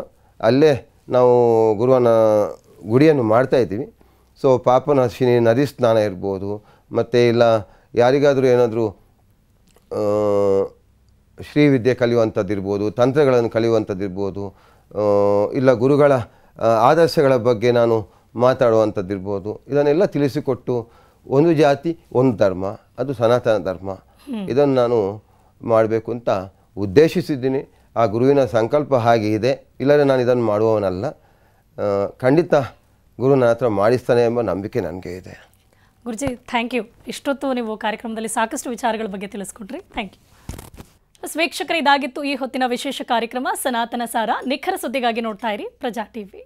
Speaker 2: ಅಲ್ಲೇ ನಾವು ಗುರುವನ ಗುಡಿಯನ್ನು ಮಾಡ್ತಾಯಿದ್ದೀವಿ ಸೊ ಪಾಪನಾಶಿನಿ ನದಿ ಸ್ನಾನ ಇರ್ಬೋದು ಮತ್ತು ಇಲ್ಲ ಯಾರಿಗಾದರೂ ಏನಾದರೂ ಶ್ರೀವಿದ್ಯೆ ಕಲಿಯುವಂಥದ್ದು ಇರ್ಬೋದು ತಂತ್ರಗಳನ್ನು ಕಲಿಯುವಂಥದ್ದು ಇರ್ಬೋದು ಇಲ್ಲ ಗುರುಗಳ ಆದರ್ಶಗಳ ಬಗ್ಗೆ ನಾನು ಮಾತಾಡುವಂಥದ್ದು ಇರ್ಬೋದು ಇದನ್ನೆಲ್ಲ ತಿಳಿಸಿಕೊಟ್ಟು ಒಂದು ಜಾತಿ ಒಂದು ಧರ್ಮ ಅದು ಸನಾತನ ಧರ್ಮ ಇದನ್ನು ನಾನು ಮಾಡಬೇಕು ಅಂತ ಉದ್ದೇಶಿಸಿದ್ದೀನಿ ಆ ಗುರುವಿನ ಸಂಕಲ್ಪ ಹಾಗೆ ಇದೆ ಇಲ್ಲದೆ ನಾನು ಇದನ್ನು ಮಾಡುವವನಲ್ಲ ಖಂಡಿತ ಗುರು ನನ್ನ ಹತ್ರ ಮಾಡಿಸ್ತಾನೆ ಎಂಬ ನಂಬಿಕೆ ನನಗೆ ಇದೆ
Speaker 1: ಗುರುಜಿ ಥ್ಯಾಂಕ್ ಯು ಇಷ್ಟೊತ್ತು ನೀವು ಕಾರ್ಯಕ್ರಮದಲ್ಲಿ ಸಾಕಷ್ಟು ವಿಚಾರಗಳ ಬಗ್ಗೆ ತಿಳಿಸ್ಕೊಟ್ರಿ ಥ್ಯಾಂಕ್ ಯು ವೀಕ್ಷಕರ ಇದಾಗಿತ್ತು ಈ ಹೊತ್ತಿನ ವಿಶೇಷ ಕಾರ್ಯಕ್ರಮ ಸನಾತನ ಸಾರ ನಿಖರ ಸುದ್ದಿಗಾಗಿ ನೋಡ್ತಾ ಇರಿ ಪ್ರಜಾ ಟಿವಿ